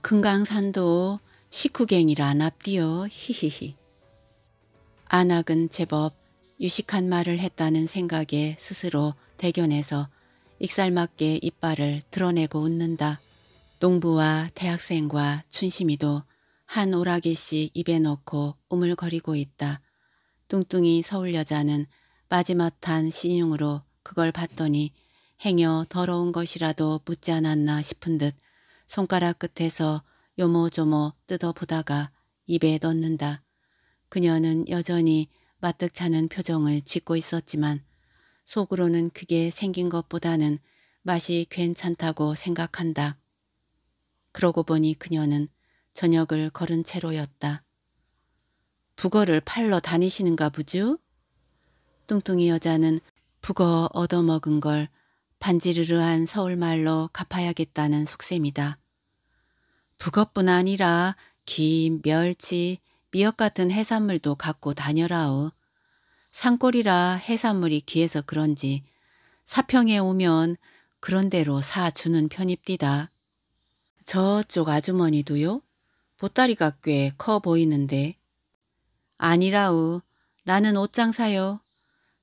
금강산도 식후갱이라납디요 히히히. 안악은 제법 유식한 말을 했다는 생각에 스스로 대견해서 익살맞게 이빨을 드러내고 웃는다. 농부와 대학생과 춘심이도 한오락이씩 입에 넣고 우물거리고 있다. 뚱뚱이 서울 여자는 마지막 a t 한 시늉으로 그걸 봤더니 행여 더러운 것이라도 묻지 않았나 싶은 듯 손가락 끝에서 요모조모 뜯어보다가 입에 넣는다. 그녀는 여전히 마뜩 차는 표정을 짓고 있었지만 속으로는 그게 생긴 것보다는 맛이 괜찮다고 생각한다. 그러고 보니 그녀는 저녁을 걸은 채로였다. 북어를 팔러 다니시는가 보죠? 뚱뚱이 여자는 북어 얻어먹은 걸 반지르르한 서울말로 갚아야겠다는 속셈이다. 북어뿐 아니라 김, 멸치, 미역 같은 해산물도 갖고 다녀라오. 산골이라 해산물이 귀해서 그런지 사평에 오면 그런대로 사주는 편입디다. 저쪽 아주머니도요? 보따리가 꽤 커 보이는데 아니라우. 나는 옷장 사요.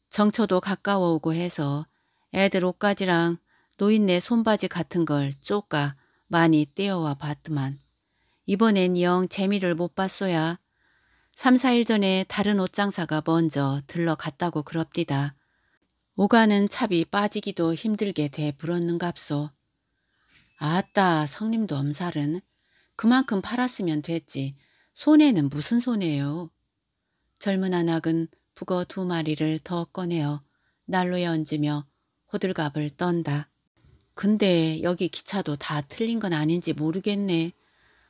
정처도 가까워 오고 해서 애들 옷가지랑 노인네 손바지 같은 걸 쪼까 많이 떼어와 봤더만. 이번엔 영 재미를 못 봤어야. 3, 4일 전에 다른 옷장사가 먼저 들러갔다고 그럽디다. 오가는 찹이 빠지기도 힘들게 돼 불었는갑소. 아따 성님도 엄살은 그만큼 팔았으면 됐지. 손해는 무슨 손해요. 젊은 안악은 북어 두 마리를 더 꺼내어 난로에 얹으며 호들갑을 떤다. 근데 여기 기차도 다 틀린 건 아닌지 모르겠네.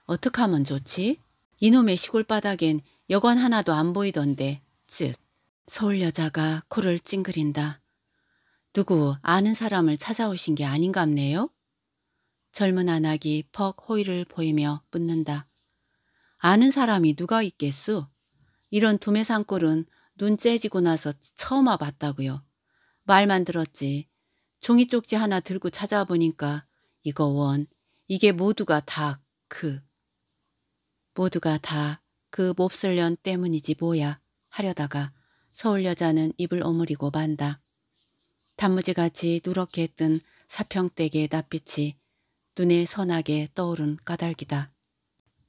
어떻게 하면 좋지? 이놈의 시골 바닥엔 여관 하나도 안 보이던데. 즉, 서울 여자가 코를 찡그린다. 누구 아는 사람을 찾아오신 게 아닌갑네요? 젊은 안악이 퍽 호의를 보이며 묻는다. 아는 사람이 누가 있겠수? 이런 두메산골은 눈 째지고 나서 처음 와봤다고요. 말만 들었지. 종이 쪽지 하나 들고 찾아 보니까 이거 원, 이게 모두가 다 그. 모두가 다 그 몹쓸년 때문이지 뭐야 하려다가 서울 여자는 입을 오므리고 만다. 단무지같이 누렇게 뜬사평대의 낯빛이 눈에 선하게 떠오른 까닭이다.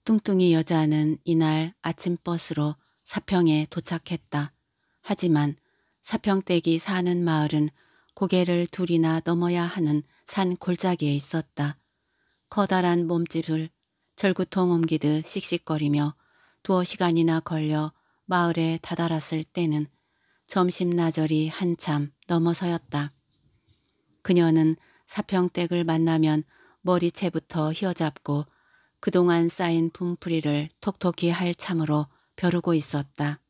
뚱뚱이 여자는 이날 아침 버스로 사평에 도착했다. 하지만 사평댁이 사는 마을은 고개를 둘이나 넘어야 하는 산 골짜기에 있었다. 커다란 몸집을 절구통 옮기듯 씩씩거리며 두어 시간이나 걸려 마을에 다다랐을 때는 점심 나절이 한참 넘어서였다. 그녀는 사평댁을 만나면 머리채부터 휘어잡고 그동안 쌓인 분풀이를 톡톡히 할 참으로 벼르고 있었다.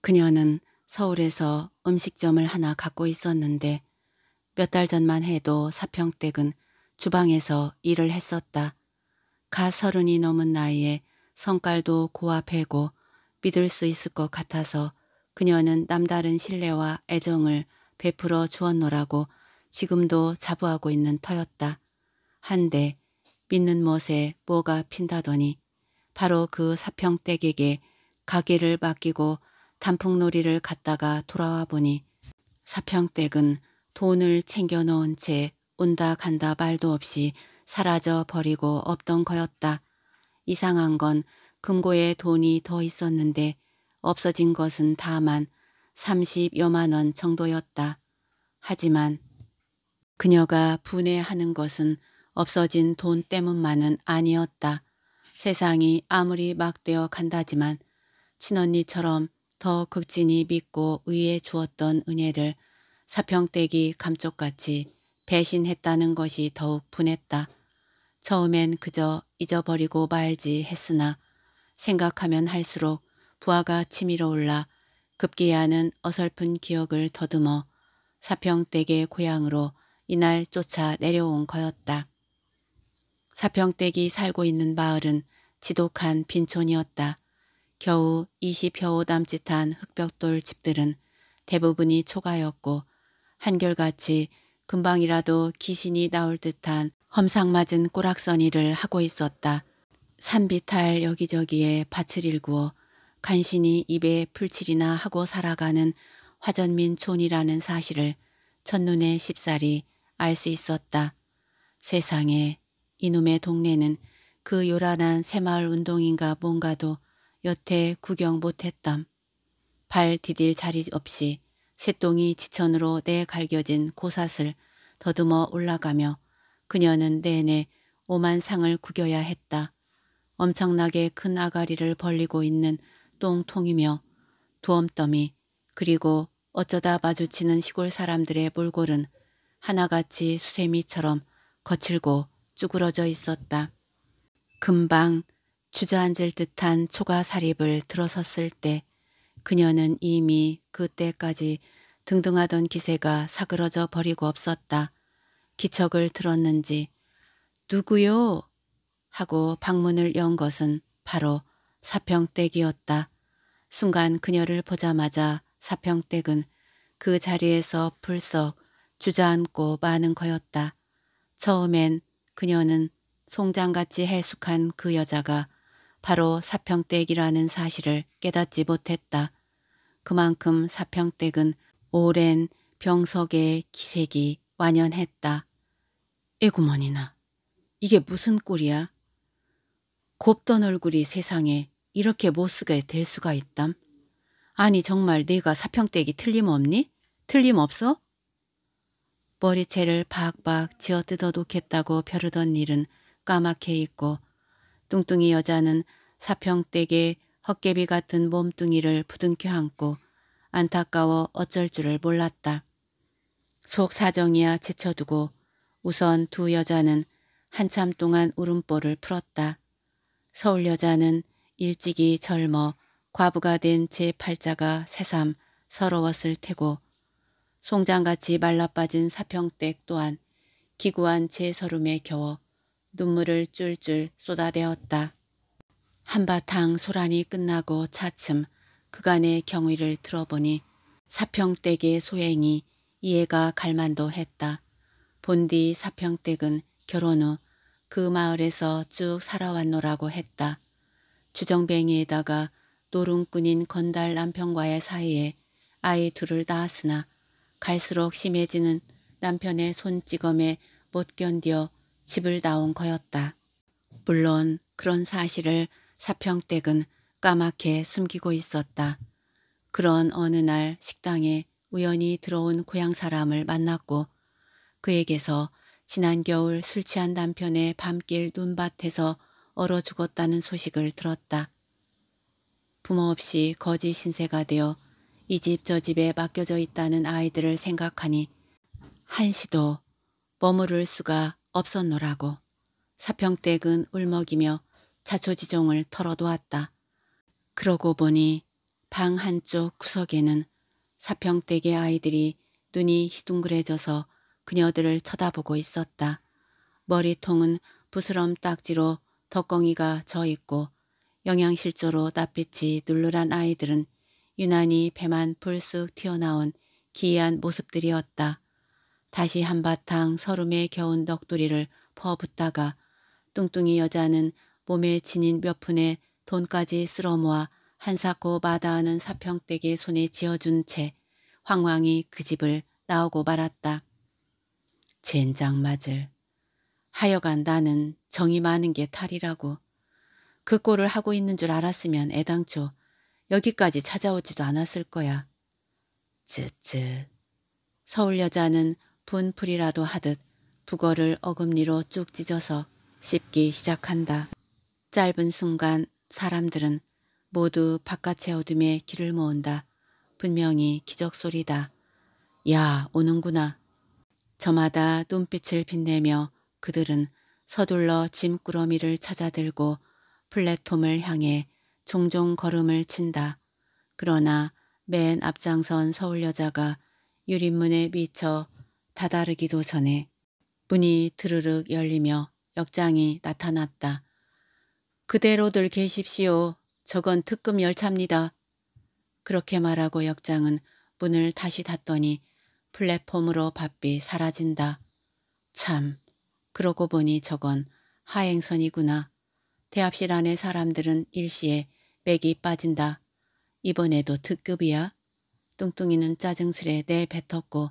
그녀는 서울에서 음식점을 하나 갖고 있었는데 몇 달 전만 해도 사평댁은 주방에서 일을 했었다. 가 서른이 넘은 나이에 성깔도 고압해고 믿을 수 있을 것 같아서 그녀는 남다른 신뢰와 애정을 베풀어 주었노라고 지금도 자부하고 있는 터였다. 한데 믿는 못에 뭐가 핀다더니 바로 그 사평댁에게 가게를 맡기고 단풍놀이를 갔다가 돌아와 보니 사평댁은 돈을 챙겨 놓은채 온다 간다 말도 없이 사라져 버리고 없던 거였다. 이상한 건 금고에 돈이 더 있었는데 없어진 것은 다만 30여만 원 정도였다. 하지만 그녀가 분해하는 것은 없어진 돈 때문만은 아니었다. 세상이 아무리 막되어 간다지만 친언니처럼 더 극진히 믿고 의해 주었던 은혜를 사평떼기 감쪽같이 배신했다는 것이 더욱 분했다. 처음엔 그저 잊어버리고 말지 했으나 생각하면 할수록 부하가 치밀어 올라 급기야는 어설픈 기억을 더듬어 사평댁의 고향으로 이날 쫓아 내려온 거였다. 사평댁이 살고 있는 마을은 지독한 빈촌이었다. 겨우 20여호 남짓한 흑벽돌 집들은 대부분이 초가였고 한결같이 금방이라도 귀신이 나올 듯한 험상맞은 꼬락서니를 하고 있었다. 산비탈 여기저기에 밭을 일구어 간신히 입에 풀칠이나 하고 살아가는 화전민촌이라는 사실을 첫눈에 십살이 알 수 있었다. 세상에 이놈의 동네는 그 요란한 새마을 운동인가 뭔가도 여태 구경 못했담. 발 디딜 자리 없이 새똥이 지천으로 내갈겨진 고사슬 더듬어 올라가며 그녀는 내내 오만상을 구겨야 했다. 엄청나게 큰 아가리를 벌리고 있는 똥통이며 두엄더미 그리고 어쩌다 마주치는 시골 사람들의 몰골은 하나같이 수세미처럼 거칠고 쭈그러져 있었다. 금방 주저앉을 듯한 초가 사립을 들어섰을 때 그녀는 이미 그때까지 등등하던 기세가 사그러져 버리고 없었다. 기척을 들었는지 누구요? 하고 방문을 연 것은 바로 사평댁이었다. 순간 그녀를 보자마자 사평댁은 그 자리에서 풀썩 주저앉고 마는 거였다. 처음엔 그녀는 송장같이 헬쑥한 그 여자가 바로 사평댁이라는 사실을 깨닫지 못했다. 그만큼 사평댁은 오랜 병석의 기색이 완연했다. 에구머니나 이게 무슨 꼴이야? 곱던 얼굴이 세상에 이렇게 못쓰게 될 수가 있담. 아니 정말 네가 사평댁이 틀림없니? 틀림없어? 머리채를 박박 지어뜯어 놓겠다고 벼르던 일은 까맣게 있고 뚱뚱이 여자는 사평댁에 헛개비 같은 몸뚱이를 부둥켜 안고 안타까워 어쩔 줄을 몰랐다. 속 사정이야 제쳐두고 우선 두 여자는 한참 동안 울음보를 풀었다. 서울 여자는 일찍이 젊어 과부가 된 제팔자가 새삼 서러웠을 테고 송장같이 말라빠진 사평댁 또한 기구한 제 서름에 겨워 눈물을 쫄쫄 쏟아대었다. 한바탕 소란이 끝나고 차츰 그간의 경위를 들어보니 사평댁의 소행이 이해가 갈만도 했다. 본디 사평댁은 결혼 후 그 마을에서 쭉 살아왔노라고 했다. 주정뱅이에다가 노름꾼인 건달 남편과의 사이에 아이 둘을 낳았으나 갈수록 심해지는 남편의 손찌검에 못견뎌 집을 나온 거였다. 물론 그런 사실을 사평댁은 까맣게 숨기고 있었다. 그런 어느 날 식당에 우연히 들어온 고향 사람을 만났고 그에게서 지난 겨울 술 취한 남편의 밤길 눈밭에서 얼어 죽었다는 소식을 들었다. 부모 없이 거지 신세가 되어 이집저 집에 맡겨져 있다는 아이들을 생각하니 한시도 머무를 수가 없었노라고 사평댁은 울먹이며 자초지종을 털어놓았다. 그러고 보니 방 한쪽 구석에는 사평댁의 아이들이 눈이 희둥그레져서 그녀들을 쳐다보고 있었다. 머리통은 부스럼 딱지로 덕엉이가 져 있고 영양실조로 낯빛이 눌르란 아이들은 유난히 배만 불쑥 튀어나온 기이한 모습들이었다. 다시 한바탕 서름에 겨운 넋두리를 퍼붓다가 뚱뚱이 여자는 몸에 지닌 몇 푼의 돈까지 쓸어모아 한사코 마다하는 사평대기 손에 쥐어준 채 황황히 그 집을 나오고 말았다. 젠장 맞을. 하여간 나는 정이 많은 게 탈이라고. 그 꼴을 하고 있는 줄 알았으면 애당초 여기까지 찾아오지도 않았을 거야. 쯧쯧. 서울 여자는 분풀이라도 하듯 북어를 어금니로 쭉 찢어서 씹기 시작한다. 짧은 순간 사람들은 모두 바깥의 어둠에 길을 모은다. 분명히 기적소리다. 야 오는구나. 저마다 눈빛을 빛내며 그들은 서둘러 짐꾸러미를 찾아들고 플랫폼을 향해 종종 걸음을 친다. 그러나 맨 앞장선 서울 여자가 유림문에 미쳐 다다르기도 전에 문이 드르륵 열리며 역장이 나타났다. 그대로들 계십시오. 저건 특급 열차입니다. 그렇게 말하고 역장은 문을 다시 닫더니 플랫폼으로 바삐 사라진다. 참, 그러고 보니 저건 하행선이구나. 대합실 안의 사람들은 일시에 맥이 빠진다. 이번에도 특급이야. 뚱뚱이는 짜증스레 내뱉었고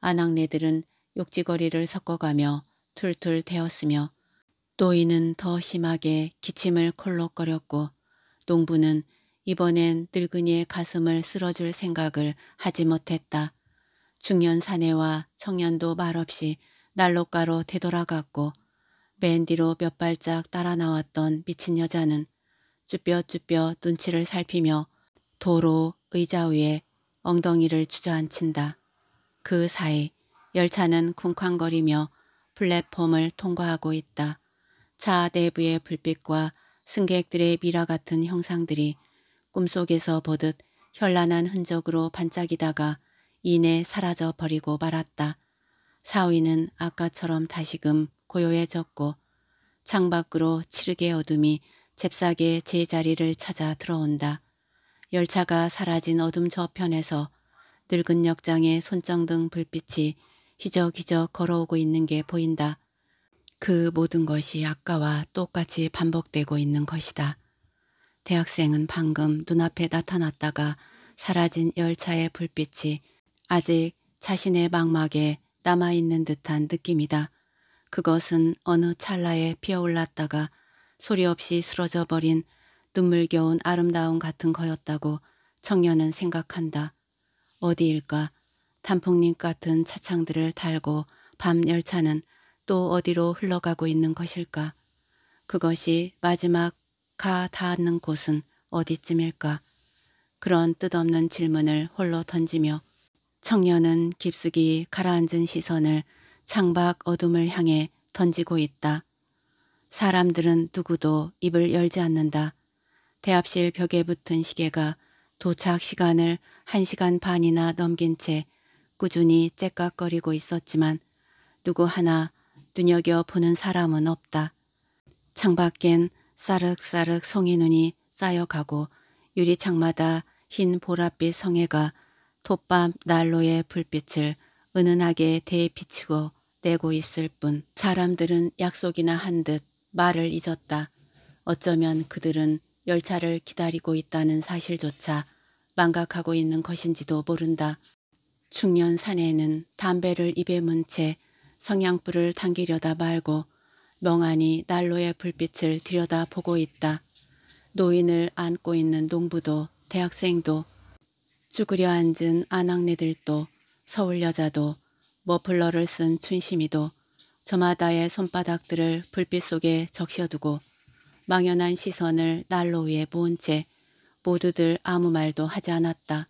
아낙네들은 욕지거리를 섞어가며 툴툴 대었으며 노인은 더 심하게 기침을 콜록거렸고 농부는 이번엔 늙은이의 가슴을 쓸어줄 생각을 하지 못했다. 중년 사내와 청년도 말없이 난로가로 되돌아갔고 맨 뒤로 몇 발짝 따라 나왔던 미친 여자는 쭈뼛쭈뼛 눈치를 살피며 도로 의자 위에 엉덩이를 주저앉힌다. 그 사이 열차는 쿵쾅거리며 플랫폼을 통과하고 있다. 차 내부의 불빛과 승객들의 미라 같은 형상들이 꿈속에서 보듯 현란한 흔적으로 반짝이다가 이내 사라져 버리고 말았다. 사위는 아까처럼 다시금 고요해졌고 창밖으로 치르게 어둠이 잽싸게 제 자리를 찾아 들어온다. 열차가 사라진 어둠 저편에서 늙은 역장의 손정등 불빛이 희적희적 걸어오고 있는 게 보인다. 그 모든 것이 아까와 똑같이 반복되고 있는 것이다. 대학생은 방금 눈앞에 나타났다가 사라진 열차의 불빛이 아직 자신의 망막에 남아있는 듯한 느낌이다. 그것은 어느 찰나에 피어올랐다가 소리 없이 쓰러져 버린 눈물겨운 아름다움 같은 거였다고 청년은 생각한다. 어디일까? 단풍잎 같은 차창들을 달고 밤 열차는 또 어디로 흘러가고 있는 것일까? 그것이 마지막 가 닿는 곳은 어디쯤일까? 그런 뜻없는 질문을 홀로 던지며 청년은 깊숙이 가라앉은 시선을 창밖 어둠을 향해 던지고 있다. 사람들은 누구도 입을 열지 않는다. 대합실 벽에 붙은 시계가 도착 시간을 한시간 반이나 넘긴 채 꾸준히 째깍거리고 있었지만 누구 하나 눈여겨보는 사람은 없다. 창밖엔 싸륵싸륵 송이눈이 쌓여가고 유리창마다 흰 보랏빛 성애가 톱밥 난로의 불빛을 은은하게 대비치고 내고 있을 뿐 사람들은 약속이나 한듯 말을 잊었다. 어쩌면 그들은 열차를 기다리고 있다는 사실조차 망각하고 있는 것인지도 모른다. 중년 사내는 담배를 입에 문 채 성냥불을 당기려다 말고 멍하니 난로의 불빛을 들여다보고 있다. 노인을 안고 있는 농부도 대학생도 죽으려 앉은 아낙네들도 서울 여자도 머플러를 쓴 춘심이도 저마다의 손바닥들을 불빛 속에 적셔두고 망연한 시선을 난로 위에 모은 채 모두들 아무 말도 하지 않았다.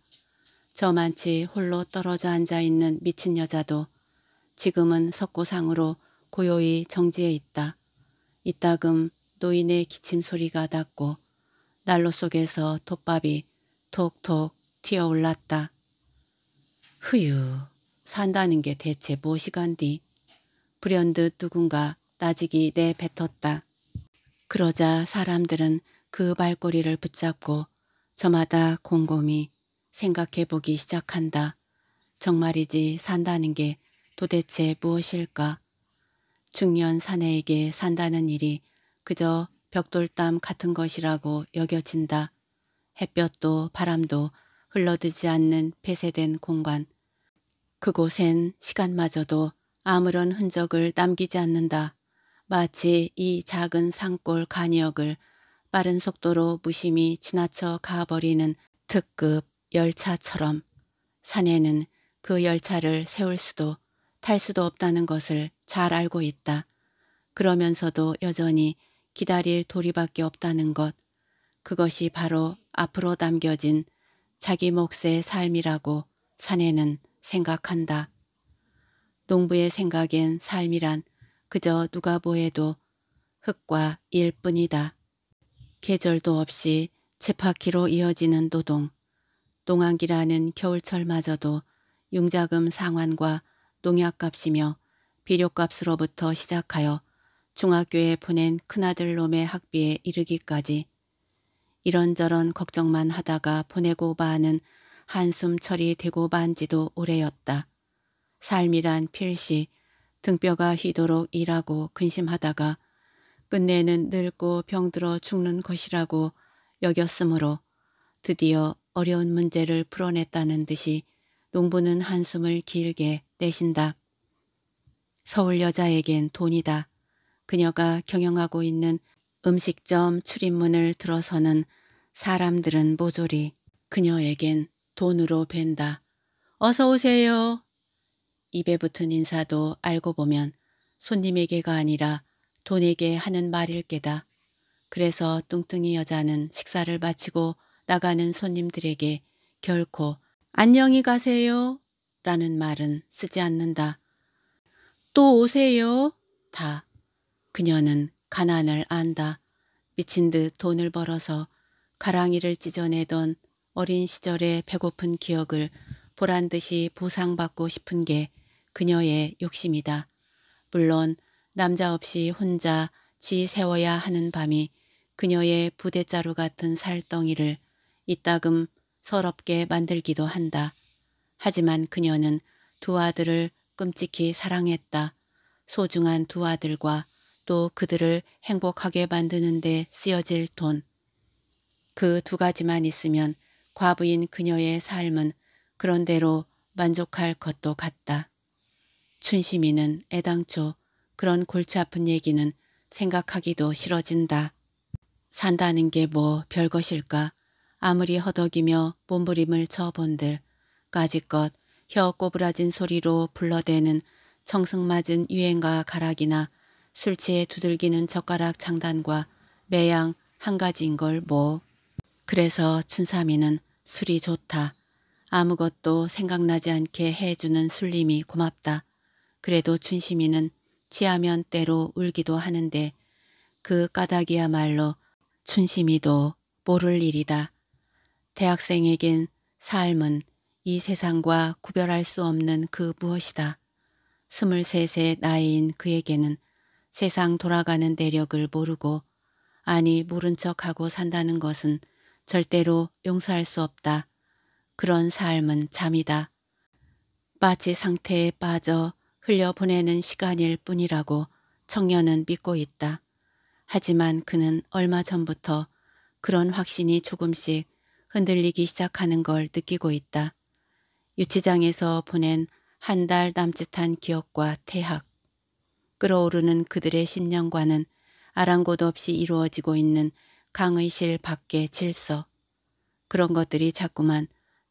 저만치 홀로 떨어져 앉아있는 미친 여자도 지금은 석고상으로 고요히 정지해 있다. 이따금 노인의 기침 소리가 닿고 난로 속에서 톱밥이 톡톡 튀어올랐다. 흐유, 산다는 게 대체 무엇이간디? 뭐 불현듯 누군가 따지기 내뱉었다. 그러자 사람들은 그 발꼬리를 붙잡고 저마다 곰곰이 생각해보기 시작한다. 정말이지 산다는 게 도대체 무엇일까? 중년 사내에게 산다는 일이 그저 벽돌땀 같은 것이라고 여겨진다. 햇볕도 바람도 흘러드지 않는 폐쇄된 공간. 그곳엔 시간마저도 아무런 흔적을 남기지 않는다. 마치 이 작은 산골 간이역을 빠른 속도로 무심히 지나쳐 가버리는 특급 열차처럼 산에는그 열차를 세울 수도 탈 수도 없다는 것을 잘 알고 있다. 그러면서도 여전히 기다릴 도리밖에 없다는 것. 그것이 바로 앞으로 남겨진 자기 몫의 삶이라고 사내는 생각한다. 농부의 생각엔 삶이란 그저 누가 보해도 흙과 일뿐이다. 계절도 없이 채파키로 이어지는 노동, 농한기라는 겨울철마저도 융자금 상환과 농약값이며 비료값으로부터 시작하여 중학교에 보낸 큰아들 놈의 학비에 이르기까지 이런저런 걱정만 하다가 보내고 마는 한숨 철이 되고 만지도 오래였다. 삶이란 필시 등뼈가 휘도록 일하고 근심하다가 끝내는 늙고 병들어 죽는 것이라고 여겼으므로 드디어 어려운 문제를 풀어냈다는 듯이 농부는 한숨을 길게 내쉰다. 서울 여자에겐 돈이다. 그녀가 경영하고 있는 음식점 출입문을 들어서는 사람들은 모조리 그녀에겐 돈으로 벤다. 어서 오세요. 입에 붙은 인사도 알고 보면 손님에게가 아니라 돈에게 하는 말일 게다. 그래서 뚱뚱이 여자는 식사를 마치고 나가는 손님들에게 결코 안녕히 가세요 라는 말은 쓰지 않는다. 또 오세요 다. 그녀는 가난을 안다. 미친 듯 돈을 벌어서 가랑이를 찢어내던 어린 시절의 배고픈 기억을 보란 듯이 보상받고 싶은 게 그녀의 욕심이다. 물론 남자 없이 혼자 지 세워야 하는 밤이 그녀의 부대자루 같은 살덩이를 이따금 서럽게 만들기도 한다. 하지만 그녀는 두 아들을 끔찍히 사랑했다. 소중한 두 아들과 또 그들을 행복하게 만드는 데 쓰여질 돈. 그 두 가지만 있으면 과부인 그녀의 삶은 그런대로 만족할 것도 같다. 춘심이는 애당초 그런 골치 아픈 얘기는 생각하기도 싫어진다. 산다는 게 뭐 별것일까 아무리 허덕이며 몸부림을 쳐본들 까지껏 혀 꼬부라진 소리로 불러대는 청승맞은 유행과 가락이나 술취에 두들기는 젓가락 장단과 매양 한 가지인 걸 뭐. 그래서 춘삼이는 술이 좋다. 아무것도 생각나지 않게 해주는 술님이 고맙다. 그래도 춘심이는 치하면 때로 울기도 하는데 그 까닭이야말로 춘심이도 모를 일이다. 대학생에겐 삶은 이 세상과 구별할 수 없는 그 무엇이다. 스물셋의 나이인 그에게는 세상 돌아가는 내력을 모르고 아니 모른 척하고 산다는 것은 절대로 용서할 수 없다. 그런 삶은 잠이다. 빠지 상태에 빠져 흘려보내는 시간일 뿐이라고 청년은 믿고 있다. 하지만 그는 얼마 전부터 그런 확신이 조금씩 흔들리기 시작하는 걸 느끼고 있다. 유치장에서 보낸 한 달 남짓한 기억과 태학, 끓어오르는 그들의 심령과는 아랑곳 없이 이루어지고 있는 강의실 밖의 질서, 그런 것들이 자꾸만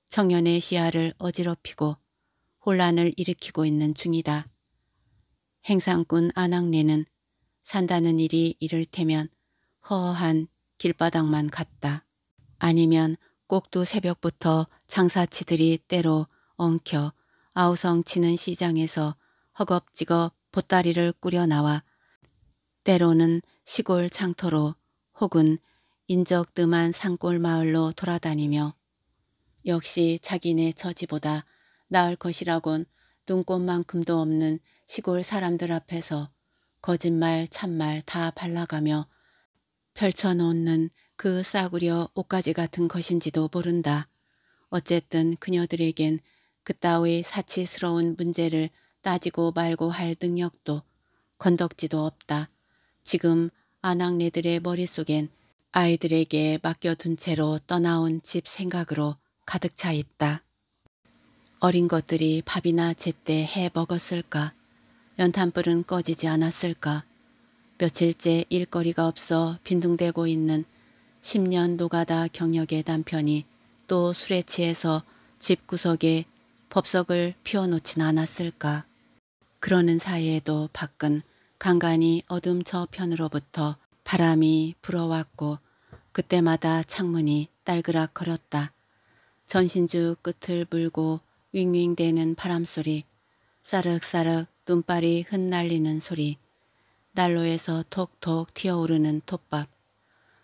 청년의 시야를 어지럽히고 혼란을 일으키고 있는 중이다. 행상꾼 안학리는 산다는 일이 이를테면 허허한 길바닥만 같다. 아니면 꼭두 새벽부터 장사치들이 때로 엉켜 아우성 치는 시장에서 허겁지겁 보따리를 꾸려 나와 때로는 시골 창터로 혹은 인적 뜸한 산골 마을로 돌아다니며 역시 자기네 저지보다 나을 것이라곤 눈꽃만큼도 없는 시골 사람들 앞에서 거짓말 참말 다 발라가며 펼쳐놓는 그 싸구려 옷가지 같은 것인지도 모른다. 어쨌든 그녀들에겐 그따위 사치스러운 문제를 따지고 말고 할 능력도 건덕지도 없다. 지금 아낙네들의 머릿속엔 아이들에게 맡겨둔 채로 떠나온 집 생각으로 가득 차 있다. 어린 것들이 밥이나 제때 해 먹었을까? 연탄불은 꺼지지 않았을까? 며칠째 일거리가 없어 빈둥대고 있는 10년 노가다 경력의 남편이 또 술에 취해서 집구석에 법석을 피워놓진 않았을까? 그러는 사이에도 밖은 간간히 어둠 저편으로부터 바람이 불어왔고 그때마다 창문이 딸그락거렸다. 전신주 끝을 물고 윙윙대는 바람소리, 싸륵싸륵 눈발이 흩날리는 소리, 난로에서 톡톡 튀어오르는 톱밥,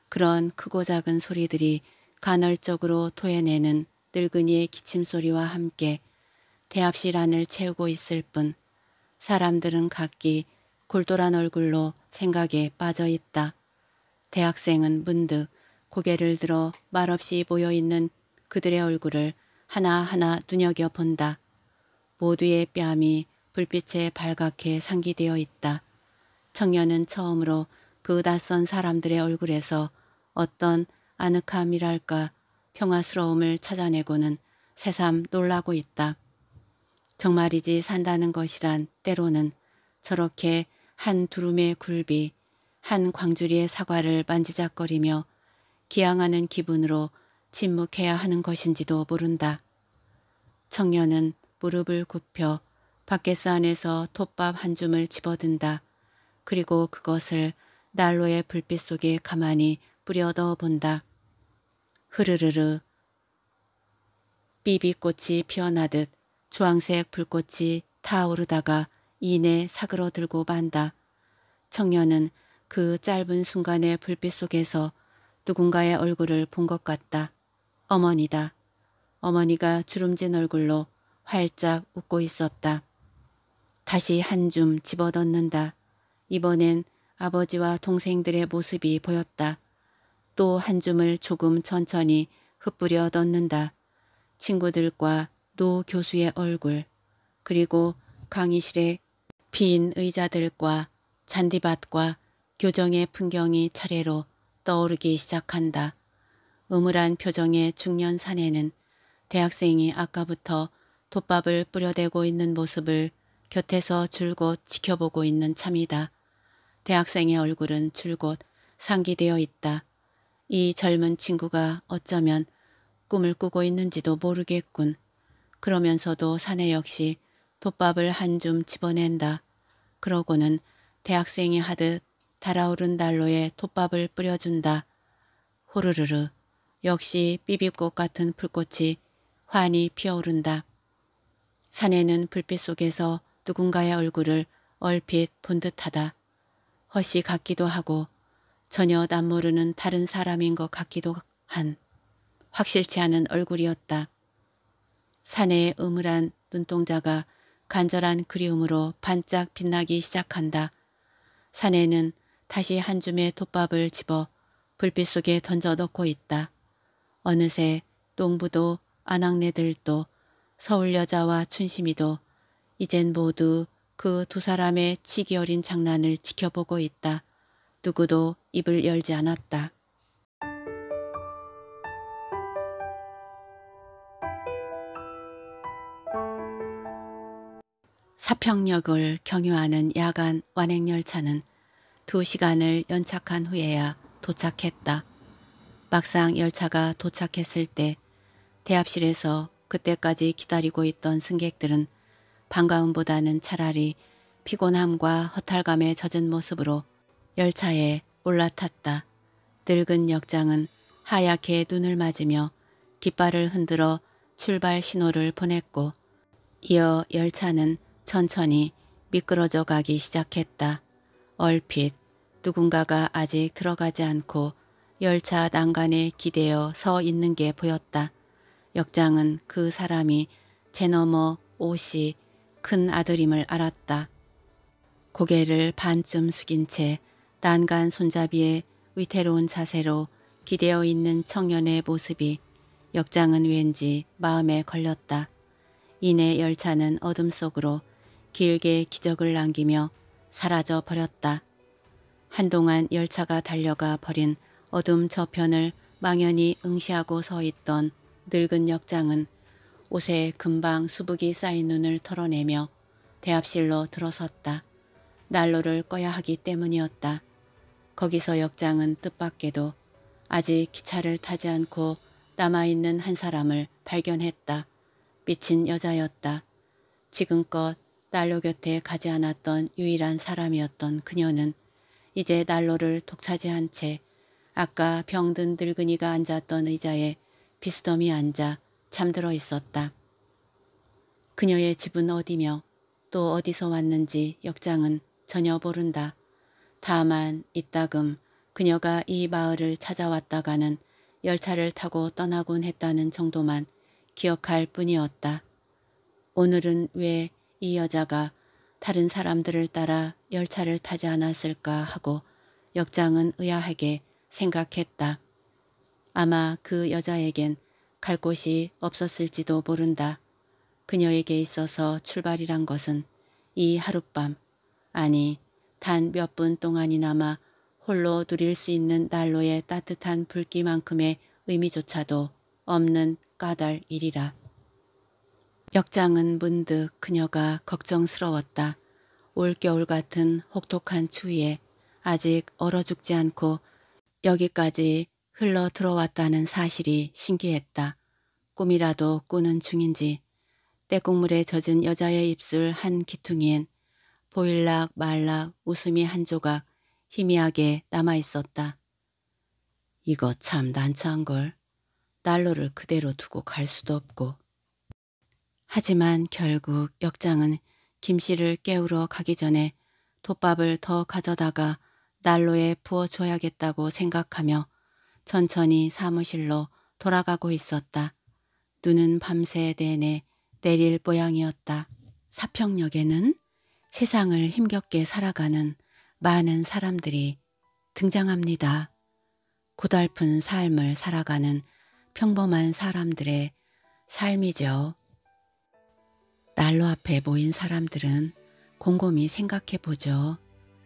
그런 크고 작은 소리들이 간헐적으로 토해내는 늙은이의 기침소리와 함께 대합실 안을 채우고 있을 뿐 사람들은 각기 골똘한 얼굴로 생각에 빠져 있다. 대학생은 문득 고개를 들어 말없이 보여있는 그들의 얼굴을 하나하나 눈여겨본다. 모두의 뺨이 불빛에 발갛게 상기되어 있다. 청년은 처음으로 그 낯선 사람들의 얼굴에서 어떤 아늑함이랄까 평화스러움을 찾아내고는 새삼 놀라고 있다. 정말이지 산다는 것이란 때로는 저렇게 한 두름의 굴비, 한 광주리의 사과를 만지작거리며 기양하는 기분으로 침묵해야 하는 것인지도 모른다. 청년은 무릎을 굽혀 밖에서 안에서 톱밥 한 줌을 집어든다. 그리고 그것을 난로의 불빛 속에 가만히 뿌려 넣어본다. 흐르르르 삐비꽃이 피어나듯 주황색 불꽃이 타오르다가 이내 사그러들고 만다. 청년은 그 짧은 순간의 불빛 속에서 누군가의 얼굴을 본 것 같다. 어머니다. 어머니가 주름진 얼굴로 활짝 웃고 있었다. 다시 한 줌 집어넣는다. 이번엔 아버지와 동생들의 모습이 보였다. 또 한 줌을 조금 천천히 흩뿌려 넣는다. 친구들과 노 교수의 얼굴 그리고 강의실의 빈 의자들과 잔디밭과 교정의 풍경이 차례로 떠오르기 시작한다. 음울한 표정의 중년 사내는 대학생이 아까부터 돛밥을 뿌려대고 있는 모습을 곁에서 줄곧 지켜보고 있는 참이다. 대학생의 얼굴은 줄곧 상기되어 있다. 이 젊은 친구가 어쩌면 꿈을 꾸고 있는지도 모르겠군. 그러면서도 사내 역시 돛밥을 한 줌 집어낸다. 그러고는 대학생이 하듯 달아오른 난로에 돛밥을 뿌려준다. 호르르르 역시 삐비꽃 같은 불꽃이 환히 피어오른다. 산에는 불빛 속에서 누군가의 얼굴을 얼핏 본 듯하다. 허시 같기도 하고 전혀 남모르는 다른 사람인 것 같기도 한 확실치 않은 얼굴이었다. 산의 음울한 눈동자가 간절한 그리움으로 반짝 빛나기 시작한다. 산에는 다시 한 줌의 톱밥을 집어 불빛 속에 던져 넣고 있다. 어느새 농부도 아낙네들도 서울여자와 춘심이도 이젠 모두 그 두 사람의 치기 어린 장난을 지켜보고 있다. 누구도 입을 열지 않았다. 사평역을 경유하는 야간 완행열차는 두 시간을 연착한 후에야 도착했다. 막상 열차가 도착했을 때 대합실에서 그때까지 기다리고 있던 승객들은 반가움보다는 차라리 피곤함과 허탈감에 젖은 모습으로 열차에 올라탔다. 늙은 역장은 하얗게 눈을 맞으며 깃발을 흔들어 출발 신호를 보냈고 이어 열차는 천천히 미끄러져 가기 시작했다. 얼핏 누군가가 아직 들어가지 않고 열차 난간에 기대어 서 있는 게 보였다. 역장은 그 사람이 제너머 옷이 큰 아들임을 알았다. 고개를 반쯤 숙인 채 난간 손잡이에 위태로운 자세로 기대어 있는 청년의 모습이 역장은 왠지 마음에 걸렸다. 이내 열차는 어둠 속으로 길게 기적을 남기며 사라져 버렸다. 한동안 열차가 달려가 버린 어둠 저편을 망연히 응시하고 서 있던 늙은 역장은 옷에 금방 수북이 쌓인 눈을 털어내며 대합실로 들어섰다. 난로를 꺼야 하기 때문이었다. 거기서 역장은 뜻밖에도 아직 기차를 타지 않고 남아있는 한 사람을 발견했다. 미친 여자였다. 지금껏 난로 곁에 가지 않았던 유일한 사람이었던 그녀는 이제 난로를 독차지한 채 아까 병든 늙은이가 앉았던 의자에 비스듬이 앉아 잠들어 있었다. 그녀의 집은 어디며 또 어디서 왔는지 역장은 전혀 모른다. 다만 이따금 그녀가 이 마을을 찾아왔다가는 열차를 타고 떠나곤 했다는 정도만 기억할 뿐이었다. 오늘은 왜 이 여자가 다른 사람들을 따라 열차를 타지 않았을까 하고 역장은 의아하게 생각했다. 아마 그 여자에겐 갈 곳이 없었을지도 모른다. 그녀에게 있어서 출발이란 것은 이 하룻밤, 아니 단 몇 분 동안이나마 홀로 누릴 수 있는 난로의 따뜻한 불기만큼의 의미조차도 없는 까닭 일이라. 역장은 문득 그녀가 걱정스러웠다. 올겨울 같은 혹독한 추위에 아직 얼어 죽지 않고 여기까지 흘러 들어왔다는 사실이 신기했다. 꿈이라도 꾸는 중인지 때국물에 젖은 여자의 입술 한 기퉁이엔 보일락 말락 웃음이 한 조각 희미하게 남아있었다. 이거 참 난처한걸. 난로를 그대로 두고 갈 수도 없고. 하지만 결국 역장은 김 씨를 깨우러 가기 전에 돛밥을 더 가져다가 난로에 부어줘야겠다고 생각하며 천천히 사무실로 돌아가고 있었다. 눈은 밤새 내내 내릴 모양이었다. 사평역에는 세상을 힘겹게 살아가는 많은 사람들이 등장합니다. 고달픈 삶을 살아가는 평범한 사람들의 삶이죠. 난로 앞에 모인 사람들은 곰곰이 생각해 보죠.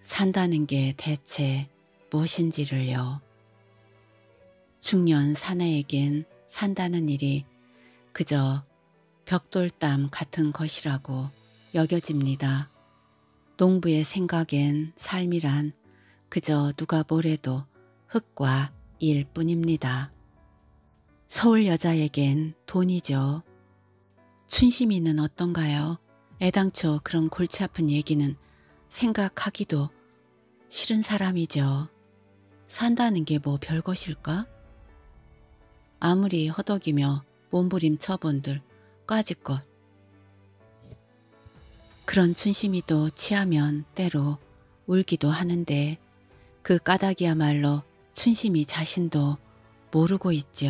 산다는 게 대체 무엇인지를요. 중년 사내에겐 산다는 일이 그저 벽돌땀 같은 것이라고 여겨집니다. 농부의 생각엔 삶이란 그저 누가 뭐래도 흙과 일 뿐입니다. 서울 여자에겐 돈이죠. 춘심이는 어떤가요? 애당초 그런 골치 아픈 얘기는 생각하기도 싫은 사람이죠. 산다는 게 뭐 별것일까? 아무리 허덕이며 몸부림 쳐본들 까짓것. 그런 춘심이도 취하면 때로 울기도 하는데 그 까닭이야말로 춘심이 자신도 모르고 있지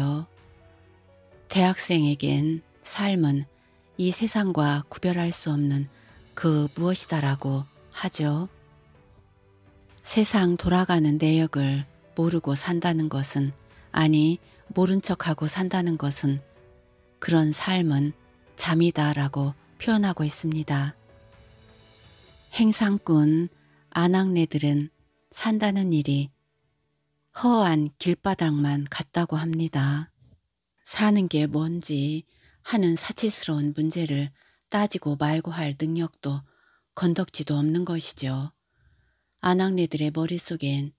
대학생에겐 삶은 이 세상과 구별할 수 없는 그 무엇이다라고 하죠. 세상 돌아가는 내역을 모르고 산다는 것은 아니 모른 척하고 산다는 것은 그런 삶은 잠이다라고 표현하고 있습니다. 행상꾼 아낙네들은 산다는 일이 허한 길바닥만 같다고 합니다. 사는 게 뭔지 하는 사치스러운 문제를 따지고 말고 할 능력도 건덕지도 없는 것이죠. 아낙네들의 머릿속엔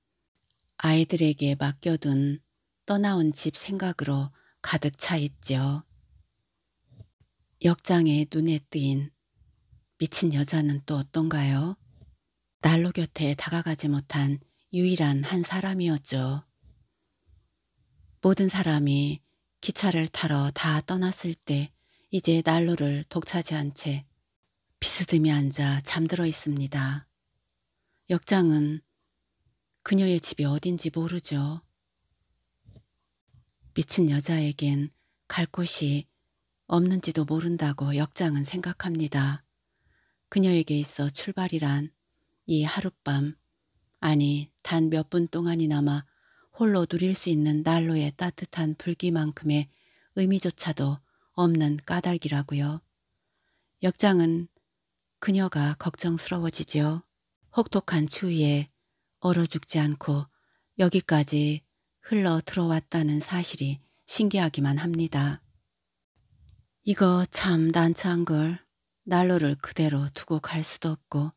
아이들에게 맡겨둔 떠나온 집 생각으로 가득 차있죠 역장의 눈에 띄인 미친 여자는 또 어떤가요? 난로 곁에 다가가지 못한 유일한 한 사람이었죠. 모든 사람이 기차를 타러 다 떠났을 때 이제 난로를 독차지한 채 비스듬히 앉아 잠들어 있습니다. 역장은 그녀의 집이 어딘지 모르죠. 미친 여자에겐 갈 곳이 없는지도 모른다고 역장은 생각합니다. 그녀에게 있어 출발이란 이 하룻밤 아니 단 몇 분 동안이나마 홀로 누릴 수 있는 난로의 따뜻한 불기만큼의 의미조차도 없는 까닭이라고요. 역장은 그녀가 걱정스러워지지요. 혹독한 추위에 얼어 죽지 않고 여기까지 흘러 들어왔다는 사실이 신기하기만 합니다. 이거 참 난처한 걸 난로를 그대로 두고 갈 수도 없고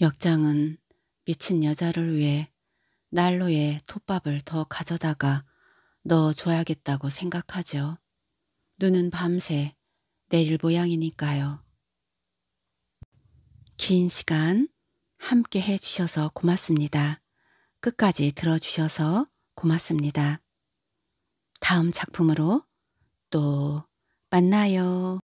역장은 미친 여자를 위해 난로에 톱밥을 더 가져다가 넣어줘야겠다고 생각하죠. 눈은 밤새 내일 모양이니까요. 긴 시간 함께 해주셔서 고맙습니다. 끝까지 들어주셔서 고맙습니다. 다음 작품으로 또 만나요.